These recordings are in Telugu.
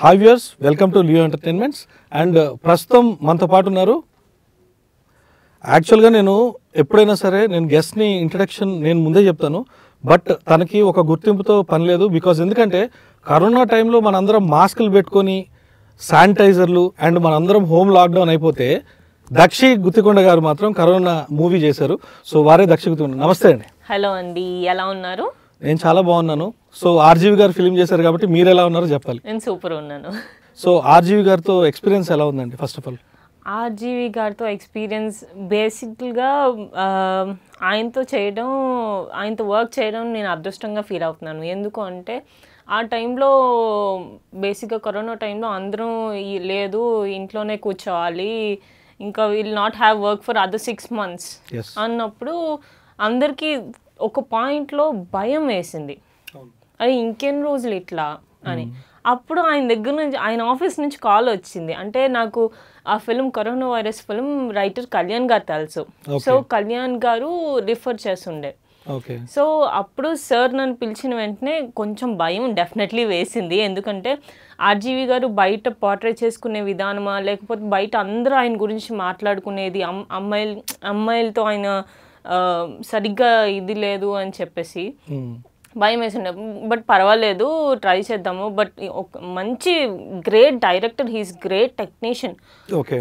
Hi viewers welcome to Leo entertainments and ప్రస్తుతం మనతో పాటు ఉన్నారు యాక్చువల్గా నేను ఎప్పుడైనా సరే నేను గెస్ట్ని ఇంట్రడక్షన్ నేను ముందే చెప్తాను బట్ తనకి ఒక గుర్తింపుతో పని లేదు బికాజ్ ఎందుకంటే కరోనా టైంలో మనందరం మాస్కులు పెట్టుకొని శానిటైజర్లు అండ్ మనందరం హోమ్ లాక్డౌన్ అయిపోతే దక్షి గుత్తికొండ గారు మాత్రం కరోనా మూవీ చేశారు సో వారే దక్షి గుత్తికొండ నమస్తే అండి హలో అండి ఎలా ఉన్నారు నేను చాలా బాగున్నాను సో ఆర్జీవి గారు ఫిలిం చేశారు కాబట్టి మీరు ఎలా ఉన్నారో చెప్పాలి నేను సూపర్ ఉన్నాను సో ఆర్జీవి గారితో ఎక్స్పీరియన్స్ ఎలా ఉందండి ఫస్ట్ ఆఫ్ ఆల్ ఆర్జీవి గారితో ఎక్స్పీరియన్స్ బేసిక్గా ఆయనతో చేయడం ఆయనతో వర్క్ చేయడం నేను అదృష్టంగా ఫీల్ అవుతున్నాను ఎందుకు అంటే ఆ టైంలో బేసిక్గా కరోనా టైంలో అందరం లేదు ఇంట్లోనే కూర్చోవాలి ఇంకా will not have work for other six months అన్నప్పుడు అందరికీ ఒక పాయింట్లో భయం వేసింది అది ఇంకెన్ని రోజులు ఇట్లా అని అప్పుడు ఆయన దగ్గర నుంచి ఆయన ఆఫీస్ నుంచి కాల్ వచ్చింది అంటే నాకు ఆ film corona virus film writer Kalyan గారు తెలుసు సో కళ్యాణ్ గారు రిఫర్ చేస్తుండే సో అప్పుడు సార్ నన్ను పిలిచిన వెంటనే కొంచెం భయం డెఫినెట్లీ వేసింది ఎందుకంటే ఆర్జీవి గారు బయట పోర్ట్రేట్ చేసుకునే విధానమా లేకపోతే బయట అందరూ ఆయన గురించి మాట్లాడుకునేది అమ్మాయిలు అమ్మాయిలతో ఆయన సరిగ్గా ఇది లేదు అని చెప్పేసి భయం వేసిండే బట్ పర్వాలేదు ట్రై చేద్దాము బట్ మంచి great director he's great technician okay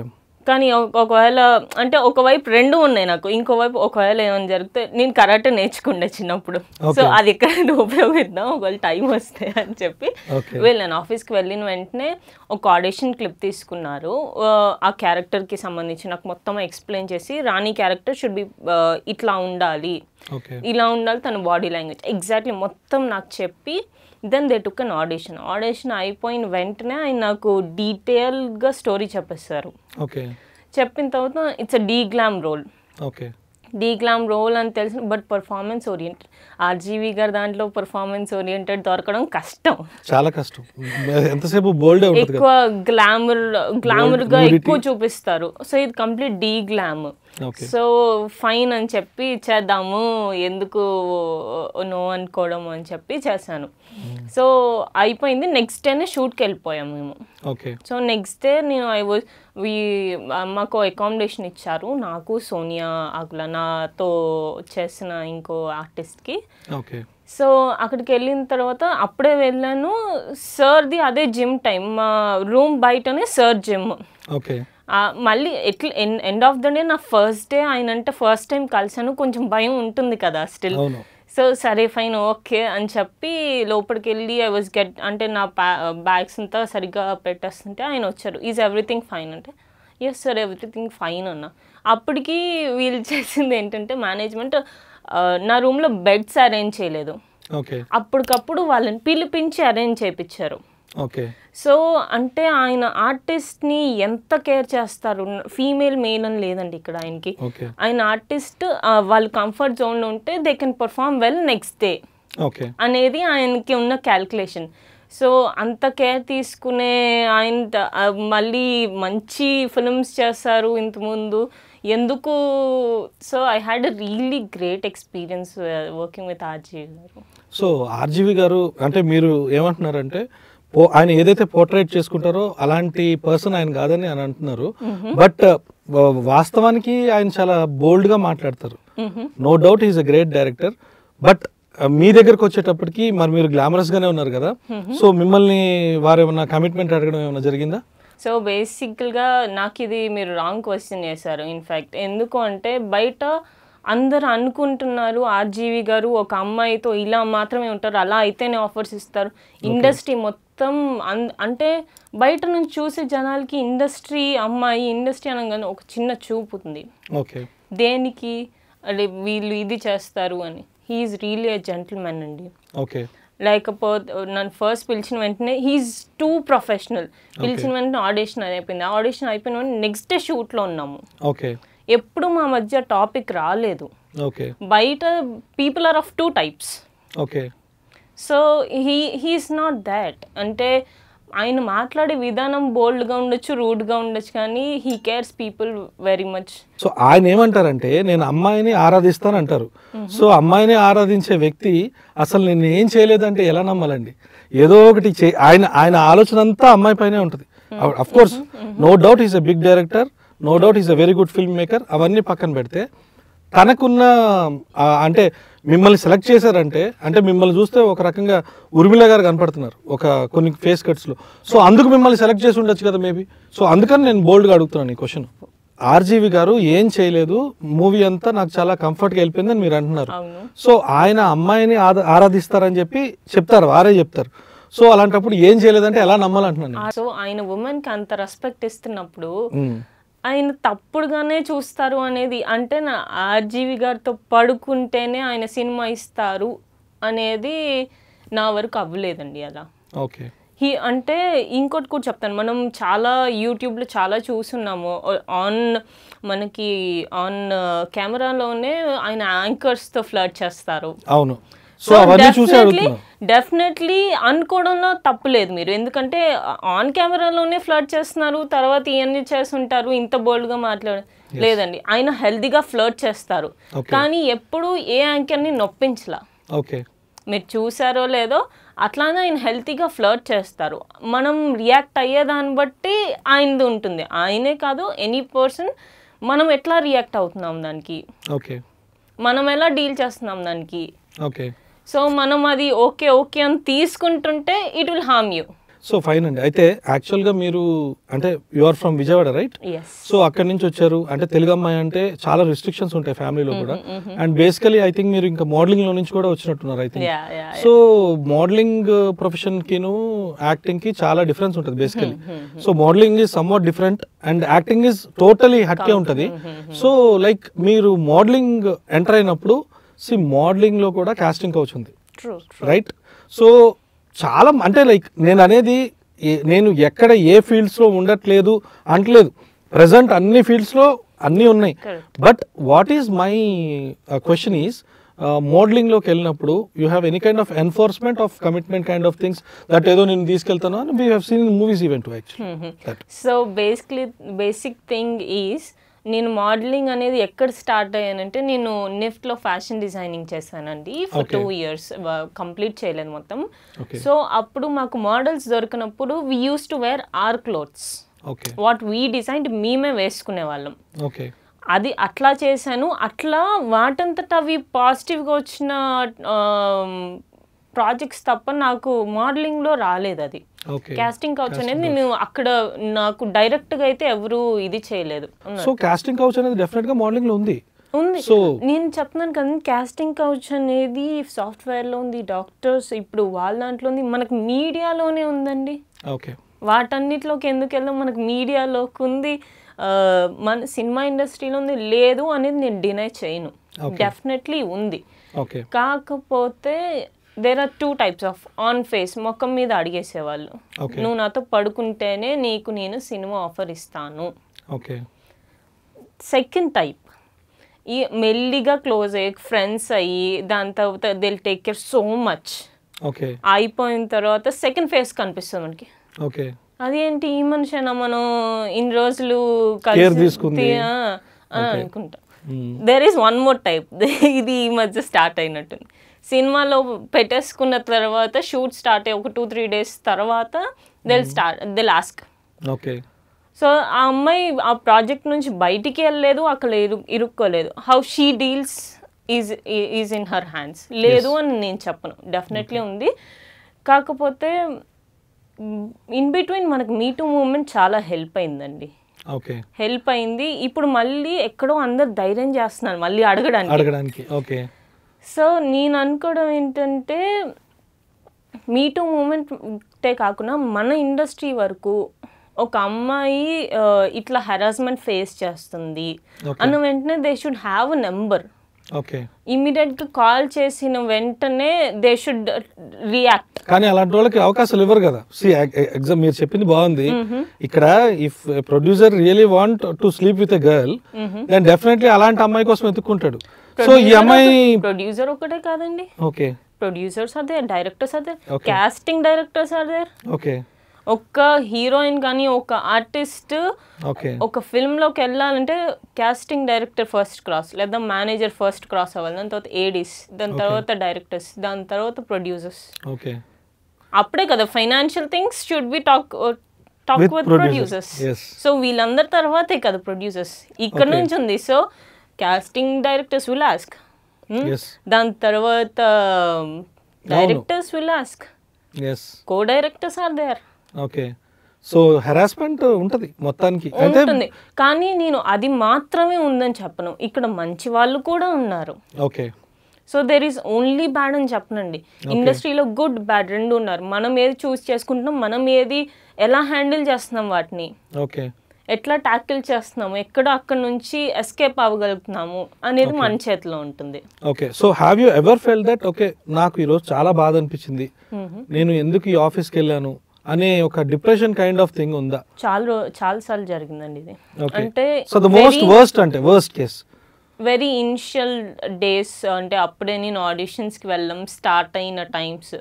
కానీ ఒకవేళ అంటే ఒకవైపు రెండు ఉన్నాయి నాకు ఇంకోవైపు ఒకవేళ ఏమైనా జరిగితే నేను కరాటే నేర్చుకుండే చిన్నప్పుడు సో అది ఎక్కడైనా ఉపయోగిద్దాం ఒకవేళ టైం వస్తే అని చెప్పి వెళ్ళాను ఆఫీస్కి వెళ్ళిన వెంటనే ఒక ఆడిషన్ క్లిప్ తీసుకున్నారు ఆ క్యారెక్టర్కి సంబంధించి నాకు మొత్తం ఎక్స్ప్లెయిన్ చేసి రాణి క్యారెక్టర్ షుడ్ బి ఇట్లా ఉండాలి ఇలా ఉండాలి తన బాడీ లాంగ్వేజ్ ఎగ్జాక్ట్లీ మొత్తం నాకు చెప్పి then they took an audition audition అయిపోయిన వెంటనే ఆయన నాకు డీటెయిల్గా స్టోరీ చెప్పేస్తారు చెప్పిన తర్వాత it's a de glam role okay de glam role అని తెలిసిన బట్ పర్ఫార్మెన్స్ ఓరియంటెడ్ ఆర్జీవి గారి దాంట్లో పర్ఫార్మెన్స్ ఓరియంటెడ్ దొరకడం కష్టం చాలా కష్టం ఎంతసేపు బోల్డ్ ఎక్కువ గ్లామర్ గ్లామర్గా ఎక్కువ చూపిస్తారు సో ఇది complete de glamour so fine అని చెప్పి చేద్దాము ఎందుకు నో అనుకోవడం అని చెప్పి చేశాను సో hmm. అయిపోయింది నెక్స్ట్ డేనే షూట్కి వెళ్ళిపోయాము మేము సో నెక్స్ట్ డే నేను ఐ వాజ్ వీ మాకు అకామిడేషన్ ఇచ్చారు నాకు సోనియా ఆకుల నాతో చేసిన ఇంకో ఆర్టిస్ట్కి సో అక్కడికి వెళ్ళిన తర్వాత అప్పుడే వెళ్ళాను సర్ది అదే జిమ్ టైం మా రూమ్ బయటనే సర్ జిమ్ ఓకే మళ్ళీ ఎట్లా ఎండ్ ఆఫ్ ద డే నా ఫస్ట్ డే ఆయన అంటే ఫస్ట్ టైం కలిసాను కొంచెం భయం ఉంటుంది కదా స్టిల్ సో సరే ఫైన్ ఓకే అని చెప్పి లోపలికి వెళ్ళి ఐ వాజ్ గెట్ అంటే నా బ్యాగ్స్ అంతా సరిగ్గా పెట్టేస్తుంటే ఆయన వచ్చారు ఈజ్ ఎవ్రీథింగ్ ఫైన్ అంటే ఎస్ సార్ ఎవ్రీథింగ్ ఫైన్ అన్న అప్పటికి వీళ్ళు చేసింది ఏంటంటే మేనేజ్మెంట్ నా రూమ్లో బెడ్స్ అరేంజ్ చేయలేదు అప్పటికప్పుడు వాళ్ళని పిలిపించి అరేంజ్ చేయించారు ఓకే సో అంటే ఆయన ఆర్టిస్ట్ ని ఎంత కేర్ చేస్తారు ఫీమేల్ మెయిన్ అని లేదండి ఇక్కడ ఆయనకి ఆయన ఆర్టిస్ట్ వాళ్ళు కంఫర్ట్ జోన్లో ఉంటే they can perform well next day okay అనేది ఆయనకి ఉన్న క్యాల్కులేషన్ సో అంత కేర్ తీసుకునే ఆయన మళ్ళీ మంచి ఫిల్మ్స్ చేస్తారు ఇంతకుముందు ఎందుకు so I had really great experience working with RGV గారు సో ఆర్జీవి గారు అంటే మీరు ఏమంటున్నారంటే ఓ ఆయన ఏదైతే పోర్ట్రేట్ చేసుకుంటారో అలాంటి పర్సన్ ఆయన కాదని అని అంటున్నారు బట్ వాస్తవానికి ఆయన చాలా బోల్డ్గా మాట్లాడతారు no doubt is a great director but మీ దగ్గరకు వచ్చేటప్పటికి మరి మీరు గ్లామరస్ గానే ఉన్నారు కదా సో మిమ్మల్ని వారు ఏమన్నా కమిట్మెంట్ అడగడం ఏమైనా జరిగిందా సో బేసిక్గా నాకు ఇది మీరు రాంగ్ క్వశ్చన్ చేశారు ఇన్ఫ్యాక్ట్ ఎందుకు అంటే బయట అందరు అనుకుంటున్నారు ఆర్జీవి గారు ఒక అమ్మాయితో ఇలా మాత్రమే ఉంటారు అలా అయితేనే ఆఫర్స్ ఇస్తారు ఇండస్ట్రీ మొత్తం అంటే బయట నుంచి చూసే జనాలకి ఇండస్ట్రీ అమ్మాయి ఇండస్ట్రీ అనగానే ఒక చిన్న చూపు ఉంది దేనికి వీళ్ళు ఇది చేస్తారు అని హీఈస్ రియలీ అ జెంటిల్మెన్ అండి ఓకే లేకపోతే నన్ను ఫస్ట్ పిలిచిన వెంటనే హీఈస్ టూ ప్రొఫెషనల్ పిలిచిన వెంటనే ఆడిషన్ అయిపోయింది ఆడిషన్ అయిపోయిన వెంటనే నెక్స్ట్ డే షూట్లో ఉన్నాము ఓకే ఎప్పుడు మా మధ్య టాపిక్ రాలేదు బయట people are of two types okay so he he's not that అంటే ఆయన మాట్లాడే విధానం బోల్డ్గా ఉండొచ్చు రూడ్గా ఉండొచ్చు కానీ he cares people very much so ఆయన ఏమంటారంటే నేను అమ్మాయిని ఆరాధిస్తాను అంటారు సో అమ్మాయిని ఆరాధించే వ్యక్తి అసలు నేను ఏం చేయలేదంటే ఎలా నమ్మాలండి ఏదో ఒకటి చే ఆయన ఆయన ఆలోచన అంతా అమ్మాయి పైనే ఉంటుంది of course no doubt is a big director no doubt is a very good film maker అవన్నీ పక్కన పెడితే తనకున్న అంటే మిమ్మల్ని సెలెక్ట్ చేశారంటే అంటే మిమ్మల్ని చూస్తే ఒక రకంగా ఉర్మిళ గారు కనపడుతున్నారు ఒక కొన్ని ఫేస్ కట్స్లో సో అందుకు మిమ్మల్ని సెలెక్ట్ చేసి ఉండొచ్చు కదా మేబీ సో అందుకని నేను బోల్డ్గా అడుగుతున్నాను ఈ క్వశ్చన్ ఆర్జీవి గారు ఏం చేయలేదు మూవీ అంతా నాకు చాలా కంఫర్ట్గా వెళ్ళిపోయిందని మీరు అంటున్నారు సో ఆయన అమ్మాయిని ఆరాధిస్తారని చెప్పి చెప్తారు వారే చెప్తారు సో అలాంటప్పుడు ఏం చేయలేదంటే ఎలా నమ్మాలంటున్నాను సో ఆయన ఉమెన్ కి అంత రెస్పెక్ట్ ఇస్తున్నప్పుడు ఆయన తప్పుడుగానే చూస్తారు అనేది అంటే నా ఆర్జీవి గారితో పడుకుంటేనే ఆయన సినిమా ఇస్తారు అనేది నా వరకు అవ్వలేదండి అలా ఓకే హీ అంటే ఇంకోటి కూడా చెప్తాను మనం చాలా యూట్యూబ్లో చాలా చూస్తున్నాము ఆన్ మనకి ఆన్ కెమెరాలోనే ఆయన యాంకర్స్తో ఫ్లర్ చేస్తారు అవును సో అవన్నీ చూసి డెఫినెట్లీ అనుకోవడంలో తప్పులేదు మీరు ఎందుకంటే ఆన్ కెమెరాలోనే ఫ్లర్ట్ చేస్తున్నారు తర్వాత ఇవన్నీ చేస్తుంటారు ఇంత బోల్డ్గా మాట్లాడ లేదండి ఆయన హెల్దీగా ఫ్లర్ట్ చేస్తారు కానీ ఎప్పుడు ఏ యాంకర్ని నొప్పించలా ఓకే మీరు చూసారో లేదో అట్లానే ఆయన హెల్తీగా ఫ్లర్ట్ చేస్తారు మనం రియాక్ట్ అయ్యేదాన్ని బట్టి ఆయనది ఉంటుంది ఆయనే కాదు ఎనీ పర్సన్ మనం ఎట్లా రియాక్ట్ అవుతున్నాం దానికి ఓకే మనం ఎలా డీల్ చేస్తున్నాం దానికి ఓకే సో మనం అది ఓకే ఓకే అని తీసుకుంటుంటే it will harm you so fine అండి అయితే యాక్చువల్గా మీరు అంటే you are from Vijayawada right so అక్కడి నుంచి వచ్చారు అంటే తెలుగు అమ్మాయి అంటే చాలా రిస్ట్రిక్షన్స్ ఉంటాయి ఫ్యామిలీలో mm-hmm, కూడా అండ్ బేసికలీ ఐ థింక్ మీరు ఇంకా మోడలింగ్ లో నుంచి కూడా వచ్చినట్టున్నారు I think so modelling profession కిను యాక్టింగ్ కి చాలా డిఫరెన్స్ ఉంటుంది basically so modelling is some different and acting is totally హట్కే ఉంటుంది సో లైక్ మీరు మోడలింగ్ ఎంటర్ అయినప్పుడు సి మోడలింగ్లో కూడా కాస్టింగ్ కౌచ్ ఉంది రైట్ సో చాలా అంటే లైక్ నేను అనేది నేను ఎక్కడ ఏ ఫీల్డ్స్లో ఉండట్లేదు అంటలేదు ప్రజెంట్ అన్ని ఫీల్డ్స్లో అన్నీ ఉన్నాయి but what is my question modelling మోడలింగ్లోకి వెళ్ళినప్పుడు you have any kind of enforcement of commitment kind of things that ఏదో నేను తీసుకెళ్తాను అని we have movies event actually so basically basic thing is నేను మోడలింగ్ అనేది ఎక్కడ స్టార్ట్ అయ్యానంటే నేను లో ఫ్యాషన్ డిజైనింగ్ చేశానండి ఫర్ టూ ఇయర్స్ కంప్లీట్ చేయలేదు మొత్తం సో అప్పుడు మాకు మోడల్స్ దొరికినప్పుడు we use to wear our clothes what we design మేమే వేసుకునే వాళ్ళం అది అట్లా చేశాను అట్లా వాటంతట అవి పాజిటివ్గా వచ్చిన ప్రాజెక్ట్స్ తప్ప నాకు మోడలింగ్లో రాలేదు అది కాస్టింగ్ కౌచ్ అనేది నేను అక్కడ నాకు డైరెక్ట్గా అయితే ఎవరు ఇది చేయలేదు సో కాస్టింగ్ కౌచ్ అనేది మోడలింగ్ మోడలింగ్లో ఉంది ఉంది సో నేను చెప్తున్నాను కదా కాస్టింగ్ కౌచ్ అనేది సాఫ్ట్వేర్లో ఉంది డాక్టర్స్ ఇప్పుడు వాళ్ళ దాంట్లో ఉంది మనకు మీడియాలోనే ఉందండి ఓకే వాటన్నిటిలోకి ఎందుకు వెళ్దాం మనకు మీడియాలోకి ఉంది మన సినిమా ఇండస్ట్రీలో ఉంది లేదు అనేది నేను డినై చేయను డెఫినెట్లీ ఉంది కాకపోతే there are two types of on face ముఖం మీద అడిగేసేవాళ్ళు నువ్వు నాతో పడుకుంటేనే నీకు నేను సినిమా ఆఫర్ ఇస్తాను ఓకే సెకండ్ టైప్ ఈ మెల్లిగా క్లోజ్ అయ్యి ఫ్రెండ్స్ అయ్యి దాని తర్వాత దిల్ take care so much okay అయిపోయిన తర్వాత సెకండ్ ఫేస్ కనిపిస్తుంది మనకి ఓకే అదేంటి ఈ మనిషినా మనం ఇన్ని రోజులు అనుకుంటాం there is one more type ఇది ఈ మధ్య స్టార్ట్ అయినట్టుంది సినిమాలో పెట్టేసుకున్న తర్వాత షూట్ స్టార్ట్ అయ్యి ఒక టూ త్రీ డేస్ తర్వాత they'll start they'll ask okay so ఆ అమ్మాయి ఆ ప్రాజెక్ట్ నుంచి బయటికి వెళ్ళలేదు అక్కడ ఇరు ఇరుక్కోలేదు how she deals is is in her hands లేదు అని నేను చెప్పను డెఫినెట్లీ ఉంది కాకపోతే ఇన్ బిట్వీన్ మనకు మీటూ మూమెంట్ చాలా హెల్ప్ అయిందండి ఓకే హెల్ప్ అయింది ఇప్పుడు మళ్ళీ ఎక్కడో అందరు ధైర్యం చేస్తున్నారు మళ్ళీ అడగడానికి అడగడానికి ఓకే సో నేను అనుకోవడం ఏంటంటే మీటూ మూమెంటే కాకుండా మన ఇండస్ట్రీ వరకు ఒక అమ్మాయి ఇట్లా హెరాస్మెంట్ ఫేస్ చేస్తుంది అన్న వెంటనే they should have a number గా కాల్ చేసిన వెంటనే దే షుడ్ రియాక్ట్ కానీ అలాంటి వాళ్ళకి అవకాశాలు ఇవ్వరు కదా ఎగ్జామ్ మీరు చెప్పింది బాగుంది ఇక్కడ if producer really want to sleep with a girl then definitely అలాంటి అమ్మాయి కోసం వెతుక్కుంటాడు సో ఈ అమ్మాయి ప్రొడ్యూసర్ ఒకటే కాదండి ఓకే ప్రొడ్యూసర్స్ అదే డైరెక్టర్స్ అదే కాస్టింగ్ డైరెక్టర్స్ అదే ఓకే ఒక హీరోయిన్ కానీ ఒక ఆర్టిస్ట్ ఒక ఫిల్మ్ లోకి వెళ్ళాలంటే కాస్టింగ్ డైరెక్టర్ ఫస్ట్ క్రాస్ లేదా మేనేజర్ ఫస్ట్ క్రాస్ అవ్వాలి దాని తర్వాత ఏడీస్ దాని తర్వాత డైరెక్టర్స్ దాని తర్వాత ప్రొడ్యూసర్స్ అప్పుడే కదా financial things should be talk talk with producers so వీళ్ళందరి తర్వాతే కదా ప్రొడ్యూసర్స్ ఇక్కడ నుంచి ఉంది so casting directors will ask దాని తర్వాత directors will ask co directors are there okay so harassment ఉంటుంది మొత్తానికి ఉంటుంది కానీ నేను అది మాత్రమే ఉందని చెప్పను ఇక్కడ మంచి వాళ్ళు కూడా ఉన్నారు okay so there is only bad అని చెప్పనండి ఇండస్ట్రీలో గుడ్ బ్యాడ్ రెండు ఉన్నారు మనం ఏది చూస్ చేసుకుంటున్నాం మనం ఏది ఎలా హ్యాండిల్ చేస్తున్నాం వాటిని ఓకే ఎట్లా ట్యాకిల్ చేస్తున్నాము ఎక్కడ అక్కడ నుంచి ఎస్కేప్ అవ్వగలుగుతున్నాము అనేది మన చేతిలో ఉంటుంది okay so have you ever fell that okay నాకు ఈరోజు చాలా బాధ అనిపించింది నేను ఎందుకు ఈ ఆఫీస్కి వెళ్ళాను అనే ఒక డిప్రెషన్ కైండ్ ఆఫ్ థింగ్ ఉందా చాలా చాలా సార్లు జరిగిందండి ఇది అంటే సో ద మోస్ట్ వర్స్ట్ అంటే worst case very initial days అంటే అప్పుడే నేను ఆడిషన్స్కి వెళ్ళడం స్టార్ట్ అయిన times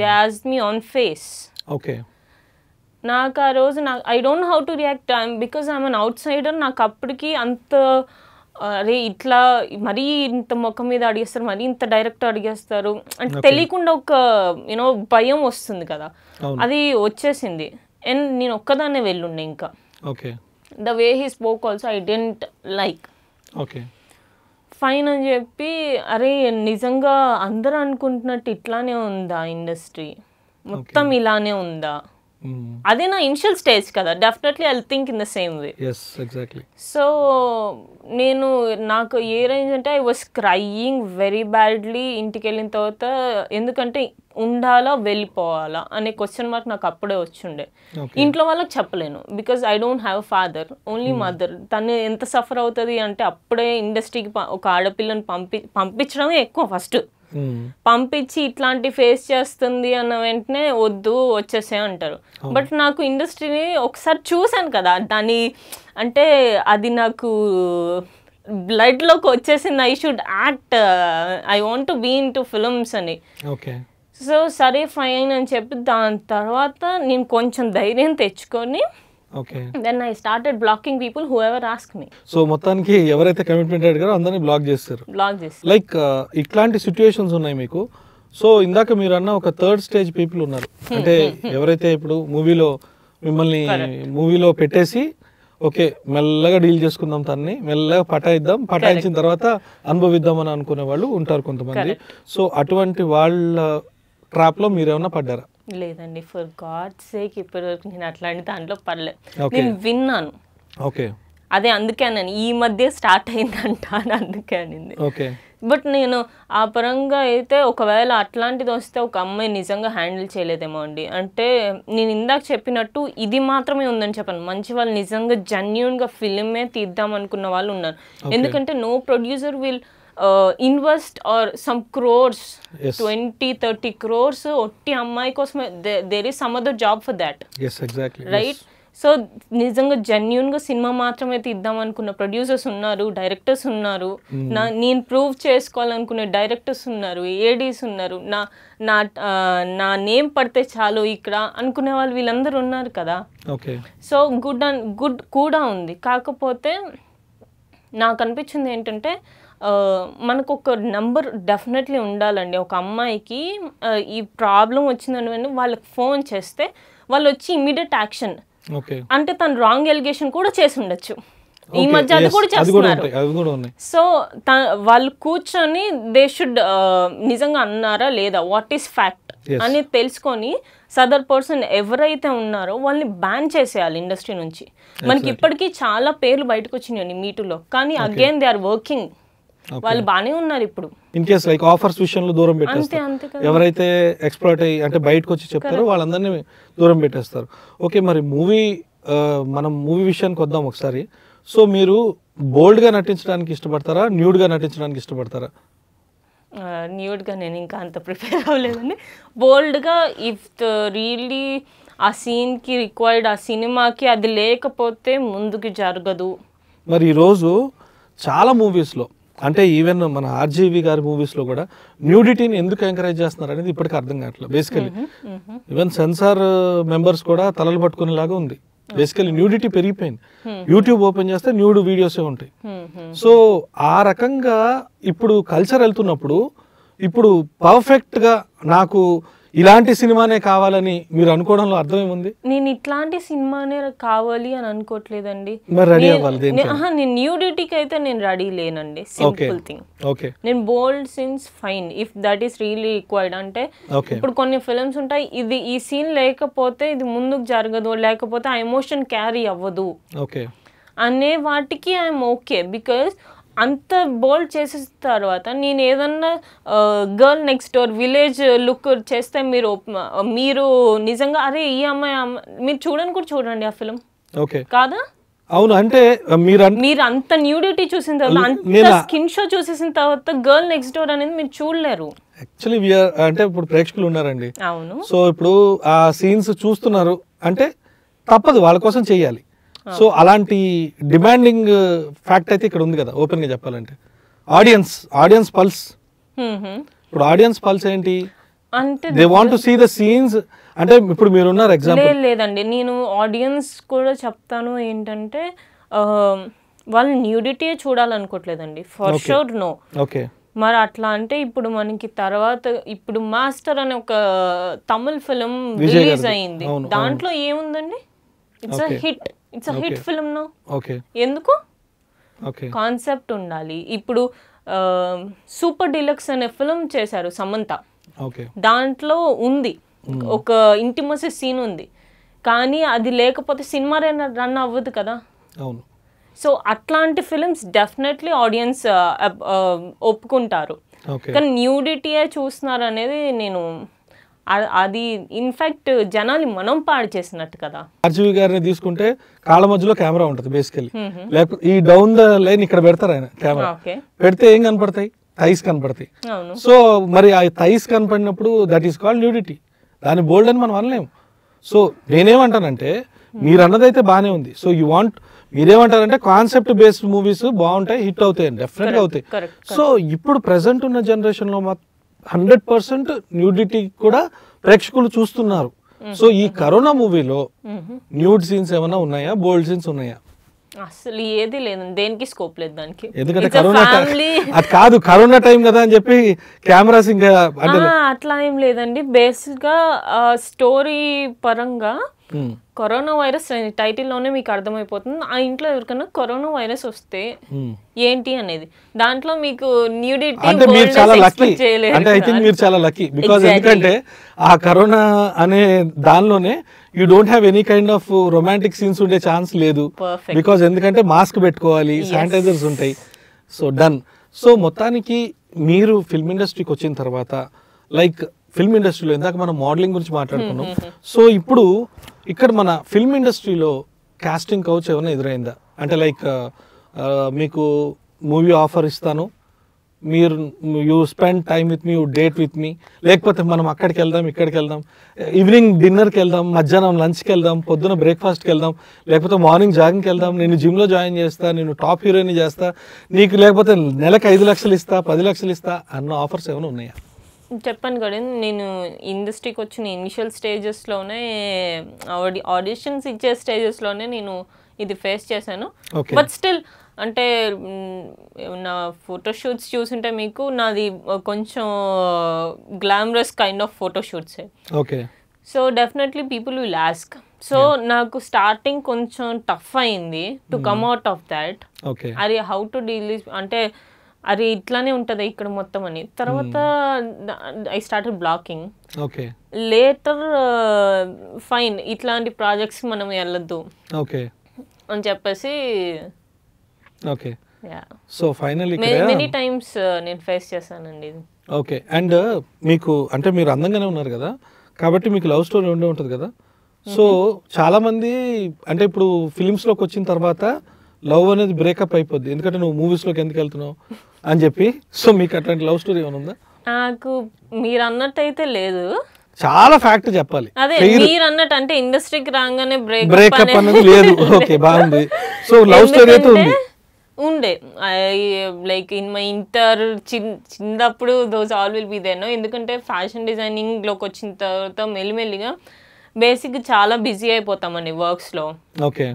they ask me on face okay నాకు ఆ రోజు నా I don't how to react because I'm an outsider నాకు అప్పటికి అంత అరే ఇట్లా మరీ ఇంత ముఖం మీద అడిగేస్తారు మరీ ఇంత డైరెక్ట్ అడిగేస్తారు అంటే తెలియకుండా ఒక యూనో భయం వస్తుంది కదా అది వచ్చేసింది అండ్ నేను ఒక్కదాన్నే వెళ్ళుండే ఇంకా okay the way he spoke also I didn't like okay fine అని చెప్పి అరే నిజంగా అందరూ అనుకుంటున్నట్టు ఇట్లానే ఉందా ఇండస్ట్రీ మొత్తం ఇలానే ఉందా అదే నా ఇనిషియల్ స్టేజ్ కదా definitely I think in the same way exactly so నేను నాకు ఏ రేంజ్ అంటే I was crying very badly ఇంటికి వెళ్ళిన తర్వాత ఎందుకంటే ఉండాలా వెళ్ళిపోవాలా అనే క్వశ్చన్ మార్క్ నాకు అప్పుడే వచ్చిండే ఇంట్లో వాళ్ళకి చెప్పలేను because I don't have father only mother తను ఎంత సఫర్ అవుతుంది అంటే అప్పుడే ఇండస్ట్రీకి ఒక ఆడపిల్లని పంపి పంపించడమే ఎక్కువ ఫస్ట్ పంపించి ఇట్లాంటి ఫేస్ చేస్తుంది అన్న వెంటనే వద్దు వచ్చేసే అంటారు బట్ నాకు ఇండస్ట్రీని ఒకసారి చూశాను కదా దాని అంటే అది నాకు బ్లడ్లోకి వచ్చేసింది I should act I want be in to films అని ఓకే సో సరే ఫైన్ అని చెప్పి దాని తర్వాత నేను కొంచెం ధైర్యం తెచ్చుకొని then I started blocking people who ever ask me so మొత్తానికి ఎవరైతే కమిట్మెంట్ అడిగారో అందరిని బ్లాక్ చేస్తారు బ్లాక్ చేస్తారు లైక్ uh, ఇట్లాంటి సిచ్యుయేషన్స్ ఉన్నాయి మీకు సో ఇందాక మీరు అన్న ఒక థర్డ్ స్టేజ్ పీపుల్ ఉన్నారు అంటే ఎవరైతే ఇప్పుడు మూవీలో మిమ్మల్ని మూవీలో పెట్టేసి ఓకే మెల్లగా డీల్ చేసుకుందాం తనని మెల్లగా పటాయిద్దాం పటాయించిన తర్వాత అనుభవిద్దాం అని అనుకునే వాళ్ళు ఉంటారు కొంతమంది సో అటువంటి వాళ్ళ ట్రాప్లో మీరేమన్నా పడ్డారా లేదండి ఫర్ గాడ్ సేక్ ఇప్పటివరకు నేను అట్లాంటి దాంట్లో పర్లేదు నేను విన్నాను ఓకే అదే అందుకే అని ఈ మధ్య స్టార్ట్ అయిందంట అని అందుకే అనింది ఓకే బట్ నేను ఆ పరంగా అయితే ఒకవేళ అట్లాంటిది వస్తే ఒక అమ్మాయి నిజంగా హ్యాండిల్ చేయలేదేమో అండి అంటే నేను ఇందాక చెప్పినట్టు ఇది మాత్రమే ఉందని చెప్పాను మంచి వాళ్ళు నిజంగా జెన్యున్గా ఫిలిమే తీద్దాం అనుకున్న వాళ్ళు ఉన్నారు ఎందుకంటే no producer will invest or some crores twenty thirty crores ఒట్టి అమ్మాయి కోసం there is some other job for that right so నిజంగా జెన్యున్గా సినిమా మాత్రమే ఇద్దాం అనుకున్న ప్రొడ్యూసర్స్ ఉన్నారు డైరెక్టర్స్ ఉన్నారు hmm. నా నేను ప్రూవ్ చేసుకోవాలనుకునే డైరెక్టర్స్ ఉన్నారు ఏడీస్ ఉన్నారు నా నా నా నేమ్ పడితే చాలు ఇక్కడ అనుకునే వాళ్ళు వీళ్ళందరూ ఉన్నారు కదా సో గుడ్ అండ్ గుడ్ కూడా ఉంది కాకపోతే నాకు అనిపించింది ఏంటంటే మనకు ఒక నెంబర్ డెఫినెట్లీ ఉండాలండి ఒక అమ్మాయికి ఈ ప్రాబ్లం వచ్చిందని వాళ్ళకి ఫోన్ చేస్తే వాళ్ళు వచ్చి ఇమీడియట్ యాక్షన్ అంటే తను రాంగ్ ఎలిగేషన్ కూడా చేసి ఉండొచ్చు ఈ మధ్య అది కూడా చేస్తున్నారు సో వాళ్ళు కూర్చొని దే షుడ్ నిజంగా అన్నారా లేదా వాట్ ఈస్ ఫ్యాక్ట్ అని తెలుసుకొని సదర్ పర్సన్ ఎవరైతే ఉన్నారో వాళ్ళని బ్యాన్ చేసేయాలి ఇండస్ట్రీ నుంచి మనకి ఇప్పటికీ చాలా పేర్లు బయటకు వచ్చినాయండి మీటులో కానీ అగైన్ దే ఆర్ వర్కింగ్ వాళ్ళు బాగానే ఉన్నారు ఇప్పుడు ఇన్ కేస్ లైక్ ఆఫర్స్ విషయంలో దూరం పెట్టేస్తారు ఎవరైతే ఎక్స్ప్లోర్ట్ అయ్యి అంటే బయటకు వచ్చి చెప్తారో వాళ్ళందరినీ దూరం పెట్టేస్తారు ఓకే మరి మూవీ uh, మనం మూవీ విషయానికి వద్దాం ఒకసారి సో మీరు బోల్డ్గా నటించడానికి ఇష్టపడతారా న్యూడ్గా నటించడానికి ఇష్టపడతారా గా నేను ఇంకా అంత ప్రిపేర్ అవ్వలేదండి బోల్డ్గా ఇఫ్ రియల్లీ ఆ సీన్కి రిక్వైర్డ్ ఆ సినిమాకి అది లేకపోతే ముందుకు జరగదు మరి ఈరోజు చాలా మూవీస్లో అంటే ఈవెన్ మన ఆర్జీవి గారి మూవీస్ లో కూడా న్యూడిటీని ఎందుకు ఎంకరేజ్ చేస్తున్నారు అనేది ఇప్పటికీ అర్థం కావట్లేదు బేసికలీ ఈవెన్ సెన్సార్ మెంబర్స్ కూడా తలలు పట్టుకునేలాగా ఉంది బేసికలీ న్యూడిటీ పెరిగిపోయింది యూట్యూబ్ ఓపెన్ చేస్తే న్యూడ్ వీడియోసే ఉంటాయి సో ఆ రకంగా ఇప్పుడు కల్చర్ వెళ్తున్నప్పుడు ఇప్పుడు పర్ఫెక్ట్గా నాకు ఇలాంటి సినిమానే కావాలని మీరు అనుకోవడంలో అర్థం నేను ఇట్లాంటి సినిమానే కావాలి అని అనుకోవట్లేదండి మరి రెడీ అవ్వాలి నేను అయితే నేను రెడీ లేనండి సింపుల్ థింగ్ ఓకే నేను bold scenes fine if that is really required అంటే ఇప్పుడు కొన్ని ఫిల్మ్స్ ఉంటాయి ఇది ఈ సీన్ లేకపోతే ఇది ముందుకు జరగదు లేకపోతే ఆ ఎమోషన్ క్యారీ అవ్వదు ఓకే అనే వాటికి ఐఎమ్ ఓకే బికాస్ అంత బోల్డ్ చేసిన తర్వాత నేను ఏదన్నా girl next door village look చేస్తే మీరు మీరు నిజంగా అరే ఈ అమ్మాయి మీరు చూడని కూడా చూడండి ఆ ఫిలిం ఓకే కాదా అవును అంటే మీరు మీరు అంత న్యూడిటీ చూసిన తర్వాత అంత స్కిన్ షో చూసేసిన తర్వాత గర్ల్ నెక్స్ట్ డోర్ అనేది మీరు చూడలేరు యాక్చువల్లీ విఆర్ అంటే ఇప్పుడు ప్రేక్షకులు ఉన్నారండి అవును సో ఇప్పుడు ఆ సీన్స్ చూస్తున్నారు అంటే తప్పదు వాళ్ళ కోసం చేయాలి సో అలాంటి డిమాండింగ్ ఫ్యాక్ట్ అయితే ఇక్కడ ఉంది కదా ఓపెన్ గా చెప్పాలంటే ఆడియన్స్ ఆడియన్స్ పల్స్ ఇప్పుడు ఆడియన్స్ పల్స్ ఏంటి అంటే they want to see the scenes అంటే ఇప్పుడు మీరు ఉన్నారు ఎగ్జాంపుల్ లేదండి నేను ఆడియన్స్ కూడా చెప్తాను ఏంటంటే వాళ్ళు న్యూడిటీ చూడాలనుకోవట్లేదండి ఫర్ షూర్ నో ఓకే మరి అట్లా అంటే ఇప్పుడు మనకి తర్వాత ఇప్పుడు మాస్టర్ అనే ఒక తమిళ్ ఫిలిం రిలీజ్ అయింది దాంట్లో ఏముందండి it's a hit it's hit film no okay ఎందుకు ఓకే కాన్సెప్ట్ ఉండాలి ఇప్పుడు సూపర్ డిలక్స్ అనే ఫిల్మ్ చేశారు సమంత ఓకే దాంట్లో ఉంది hmm. ఒక ఇంటిమసీ సీన్ ఉంది కానీ అది లేకపోతే సినిమా రన్ అవ్వదు కదా అవును సో అట్లాంటి ఫిలిమ్స్ డెఫినెట్లీ ఆడియన్స్ ఒప్పుకుంటారు కానీ న్యూడిటీయే చూస్తున్నారు అనేది నేను అది ఇన్ఫాక్ట్ జనాన్ని మనం పాడు చేసినట్టు కదా ఆర్జీవి గారిని తీసుకుంటే కాళ్ళ మధ్యలో కెమెరా ఉంటుంది బేసికలీ లేకపోతే ఈ డౌన్ ద లైన్ ఇక్కడ పెడతారు ఆయన కెమెరా పెడితే ఏం కనపడతాయి థైస్ కనపడతాయి సో మరి ఆ థైస్ కనపడినప్పుడు దట్ ఈస్ కాల్డ్ న్యూడిటీ దాని బోల్డ్ అని మనం అనలేము సో నేనేమంటానంటే మీరు అన్నదైతే బాగానే ఉంది సో యూ వాంట్ మీరేమంటారంటే కాన్సెప్ట్ బేస్డ్ మూవీస్ బాగుంటాయి హిట్ అవుతాయి డెఫినెట్గా అవుతాయి సో ఇప్పుడు ప్రజెంట్ ఉన్న జనరేషన్లో మాత్రం హండ్రెడ్ పర్సెంట్ న్యూడిటీ కూడా ప్రేక్షకులు చూస్తున్నారు సో ఈ కరోనా మూవీలో న్యూడ్ సీన్స్ ఏమైనా ఉన్నాయా బోల్డ్ సీన్స్ ఉన్నాయా అసలు ఏది లేదు దేనికి స్కోప్ లేదు దానికి ఎందుకంటే కరోనా అది కాదు కరోనా టైం కదా అని చెప్పి కెమెరాస్ ఇంకా అట్లా ఏం లేదండి బేసిక్ గా స్టోరీ పరంగా కరోనా వైరస్ టైటిల్లోనే మీకు అర్థమైపోతుంది ఆ ఇంట్లో ఎవరికైనా కరోనా వైరస్ వస్తే hmm. ఏంటి అనేది దాంట్లో మీకు అంటే మీరు చాలా లక్కీ అంటే ఐ థింక్ మీరు చాలా లక్కీ బికాజ్ ఎందుకంటే ఆ కరోనా అనే దానిలోనే you don't have any kind of romantic scenes ఉండే ఛాన్స్ లేదు బికాజ్ ఎందుకంటే మాస్క్ పెట్టుకోవాలి శానిటైజర్స్ ఉంటాయి సో డన్ సో మొత్తానికి మీరు ఫిల్మ్ ఇండస్ట్రీకి వచ్చిన తర్వాత లైక్ ఫిల్మ్ ఇండస్ట్రీలో ఇందాక మనం మోడలింగ్ గురించి మాట్లాడుకున్నాం సో ఇప్పుడు ఇక్కడ మన ఫిల్మ్ ఇండస్ట్రీలో కాస్టింగ్ కౌచ్ ఏమైనా ఎదురైందా అంటే లైక్ uh, uh, మీకు మూవీ ఆఫర్ ఇస్తాను మీరు you spend time with me you date with me లేకపోతే మనం అక్కడికి వెళ్దాం ఇక్కడికి వెళ్దాం ఈవినింగ్ డిన్నర్కి వెళ్దాం మధ్యాహ్నం లంచ్కి వెళ్దాం పొద్దున బ్రేక్ఫాస్ట్కి వెళ్దాం లేకపోతే మార్నింగ్ జాగింగ్కి వెళ్దాం నేను జిమ్లో జాయిన్ చేస్తా నేను టాప్ హీరోయిన్ చేస్తా నీకు లేకపోతే నెలకు ఐదు లక్షలు ఇస్తా పది లక్షలు ఇస్తా అన్న ఆఫర్స్ ఏమైనా ఉన్నాయా చెప్పాను కదా నేను ఇండస్ట్రీకి వచ్చిన ఇనిషియల్ స్టేజెస్లోనే ఆడి ఆడిషన్స్ ఇచ్చే స్టేజెస్లోనే నేను ఇది ఫేస్ చేశాను బట్ స్టిల్ అంటే నా ఫోటోషూట్స్ చూసుంటే మీకు నాది కొంచెం గ్లామరస్ కైండ్ ఆఫ్ ఫోటోషూట్సే okay so definitely people will ask so నాకు స్టార్టింగ్ కొంచెం టఫ్ అయింది to come out of that అది హౌ టు డీల్ అంటే అది ఇట్లానే ఉంటుంది ఇక్కడ మొత్తం అని తర్వాత I start blocking okay later fine ఇట్లాంటి ప్రాజెక్ట్స్ మనం వెళ్ళొద్దు ఓకే అని చెప్పేసి okay so finally many times నేను ఫేస్ చేశానండి ఓకే అండ్ uh, మీకు అంటే మీరు అందంగానే ఉన్నారు కదా కాబట్టి మీకు లవ్ స్టోరీ ఉండే ఉంటుంది కదా సో hmm. చాలామంది అంటే ఇప్పుడు ఫిలిమ్స్లోకి వచ్చిన తర్వాత లవ్ అనేది బ్రేకప్ అయిపోద్ది ఎందుకంటే నువ్వు మూవీస్ లోకి ఎందుకు వెళ్తున్నావు అని చెప్పి సో మీకు అట్లాంటి లవ్ స్టోరీ ఏమైనా ఉందా నాకు మీరు అన్నట్టయితే లేదు చాలా ఫ్యాక్ట్ చెప్పాలి అదే మీరు అన్నట్టు అంటే ఇండస్ట్రీకి రాగానే బ్రేక్ బ్రేకప్ అనేది లేదు ఓకే బాగుంది సో లవ్ స్టోరీ అయితే ఉంది ఉండే లైక్ ఇన్ మై ఇంటర్ చిన్ చిన్నప్పుడు దోస్ ఆల్ విల్ బి దేనో ఎందుకంటే ఫ్యాషన్ డిజైనింగ్లోకి వచ్చిన తర్వాత మెల్లిమెల్లిగా బేసిక్ చాలా బిజీ అయిపోతామండి వర్క్స్లో ఓకే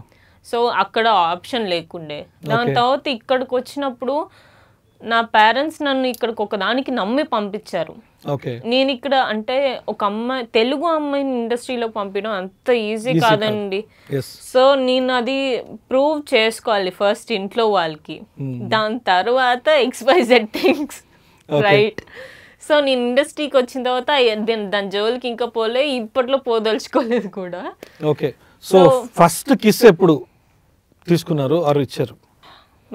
సో అక్కడ ఆప్షన్ లేకుండే దాని తర్వాత ఇక్కడికి వచ్చినప్పుడు నా పేరెంట్స్ నన్ను ఇక్కడికి దానికి నమ్మి పంపించారు నేను ఇక్కడ అంటే ఒక అమ్మాయి తెలుగు అమ్మాయిని ఇండస్ట్రీలో పంపించడం అంత ఈజీ కాదండి సో నేను అది ప్రూవ్ చేసుకోవాలి ఫస్ట్ ఇంట్లో వాళ్ళకి hmm. దాని తర్వాత ఎక్స్పైజ్ థింగ్స్ రైట్ సో నేను ఇండస్ట్రీకి వచ్చిన తర్వాత దాని జోలికి ఇంకా పోలే ఇప్పట్లో పోదలుచుకోలేదు కూడా ఓకే సో ఫస్ట్ కిస్ ఎప్పుడు తీసుకున్నారు ఆరు ఇచ్చారు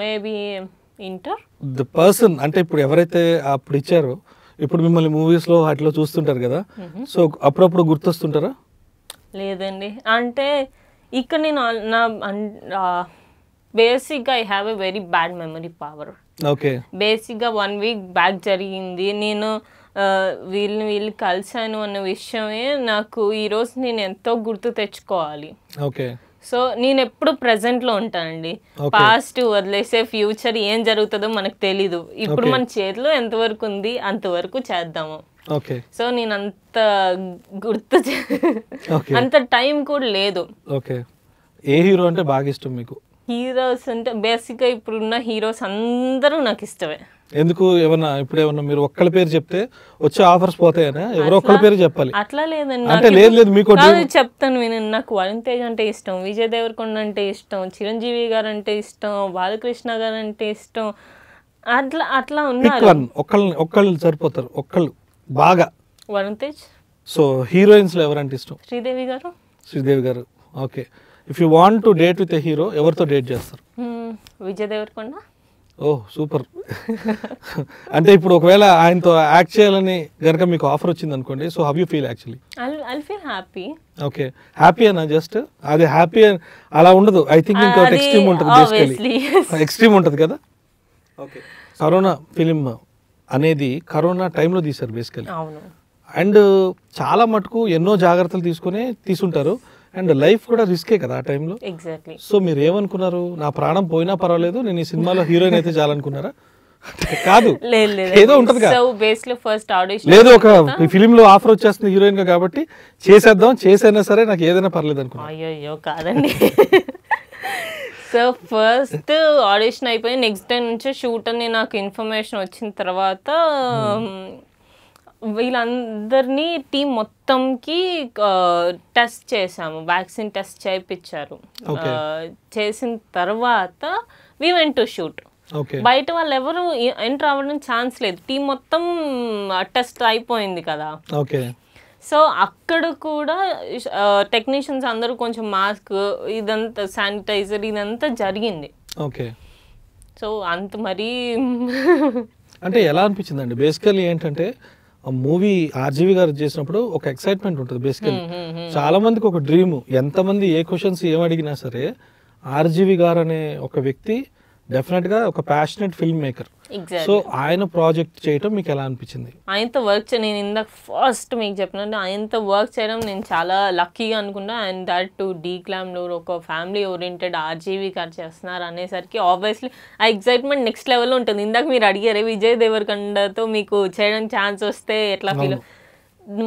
మేబీ ఇంటర్ ద పర్సన్ అంటే ఇప్పుడు ఎవరైతే అప్పుడు ఇచ్చారో ఇప్పుడు మిమ్మల్ని మూవీస్లో వాటిలో చూస్తుంటారు కదా mm-hmm. సో అప్పుడప్పుడు గుర్తొస్తుంటారా లేదండి అంటే ఇక్కడ నేను నా బేసిక్గా I have a very bad memory power okay బేసిక్గా వన్ వీక్ బ్యాక్ జరిగింది నేను వీళ్ళని వీళ్ళు కలిశాను అన్న విషయమే నాకు ఈరోజు నేను ఎంతో గుర్తు తెచ్చుకోవాలి ఓకే సో నేను ఎప్పుడు ప్రెసెంట్ లో ఉంటానండి పాస్ట్ వదిలేసే ఫ్యూచర్ ఏం జరుగుతుందో మనకు తెలీదు ఇప్పుడు మన చేతిలో ఎంతవరకు ఉంది అంతవరకు చేద్దాము సో నేను అంత గుర్తు అంత టైం కూడా లేదు ఏ హీరో అంటే బాగా ఇష్టం మీకు హీరోస్ అంటే బేసిక్ గా ఇప్పుడున్న హీరోస్ అందరూ నాకు ఇష్టమే ఎందుకు ఏమన్నా ఇప్పుడు ఏమన్నా మీరు ఒక్కళ్ళ పేరు చెప్తే వచ్చే ఆఫర్స్ పోతాయనా ఎవరో ఒక్కళ్ళ పేరు చెప్పాలి అట్లా లేదండి అంటే లేదు లేదు మీకు చెప్తాను నేను నాకు వరుణ్ తేజ్ అంటే ఇష్టం విజయ్ దేవరకొండ అంటే ఇష్టం చిరంజీవి గారు అంటే ఇష్టం బాలకృష్ణ గారు అంటే ఇష్టం అట్లా అట్లా ఉన్నారు ఒక్కళ్ళని ఒక్కళ్ళు సరిపోతారు ఒక్కళ్ళు బాగా వరుణ్ తేజ్ సో హీరోయిన్స్ లో ఎవరంటే ఇష్టం Sridevi garu Sridevi garu okay if you want to date with a hero ఎవరితో డేట్ చేస్తారు విజయ్ దేవరకొండ ఓహ్ సూపర్ అంటే ఇప్పుడు ఒకవేళ ఆయనతో యాక్ట్ చేయాలని గనక మీకు ఆఫర్ వచ్చింది అనుకోండి so how you feel actually I feel happy okay happy అనా జస్ట్ అది హ్యాపీ అలా ఉండదు ఐ థింక్ ఇంకా ఎక్స్ట్రీమ్ ఉంటుంది బేసికల్లీ ఎక్స్ట్రీమ్ ఉంటుంది కదా ఓకే కరోనా ఫిలిం అనేది కరోనా టైంలో తీశారు బేసికల్లీ అండ్ చాలా మటుకు ఎన్నో జాగ్రత్తలు తీసుకొని తీసుంటారు అండ్ లైఫ్ కూడా రిస్కే కదా ఆ టైంలో ఎగ్జాక్ట్లీ సో మీరు ఏమనుకున్నారు నా ప్రాణం పోయినా పర్వాలేదు నేను ఈ సినిమాలో హీరోయిన్ అయితే చాలనుకున్నారా కాదు ఏదో ఉంటది లేదు ఒక ఫిలిం లో ఆఫర్ వచ్చేస్తుంది హీరోయిన్ గా కాబట్టి చేసేద్దాం చేసైనా సరే నాకు ఏదైనా పర్లేదు అనుకున్నా అయ్యో కాదండి సో ఫస్ట్ ఆడిషన్ అయిపోయి నెక్స్ట్ డే నుంచి షూట్ అని నాకు ఇన్ఫర్మేషన్ వచ్చిన తర్వాత hmm. వీళ్ళందరినీ టీం మొత్తంకి టెస్ట్ చేసాము వ్యాక్సిన్ టెస్ట్ చేయించారు చేసిన తర్వాత వి వెంట్ టు షూట్ బయట వాళ్ళు ఎవరు ఎంటర్ అవ్వడం ఛాన్స్ లేదు టీం మొత్తం టెస్ట్ అయిపోయింది కదా సో అక్కడ కూడా టెక్నీషియన్స్ అందరూ కొంచెం మాస్క్ ఇదంతా శానిటైజర్ ఇదంతా జరిగింది ఓకే సో అంత మరీ అంటే ఎలా అనిపించిందండి బేసికలీ ఏంటంటే మూవీ ఆర్జీవి గారు చేసినప్పుడు ఒక ఎక్సైట్మెంట్ ఉంటుంది బేసికల్ చాలా మందికి ఒక డ్రీమ్ ఎంతమంది ఏ క్వశ్చన్స్ ఏం అడిగినా సరే ఆర్జీవి గారు అనే ఒక వ్యక్తి డెఫినెట్గా ఒక ప్యాషనెట్ ఫిల్మ్ మేకర్ సో ఆయన ప్రాజెక్ట్ చేయటం మీకు ఎలా అనిపించింది ఆయనతో వర్క్ నేను ఇందాక ఫస్ట్ మీకు చెప్పినట్టు ఆయనతో వర్క్ చేయడం నేను చాలా లక్కీగా అనుకున్నా అండ్ దట్ టు డీ క్లామ్లో ఒక ఫ్యామిలీ ఓరియంటెడ్ ఆర్జీవీ గారు చేస్తున్నారు అనేసరికి ఆబ్వియస్లీ ఆ ఎక్సైట్మెంట్ నెక్స్ట్ లెవెల్లో ఉంటుంది ఇందాక మీరు అడిగారే విజయ్ దేవరకొండతో మీకు చేయడానికి ఛాన్స్ వస్తే ఎట్లా feel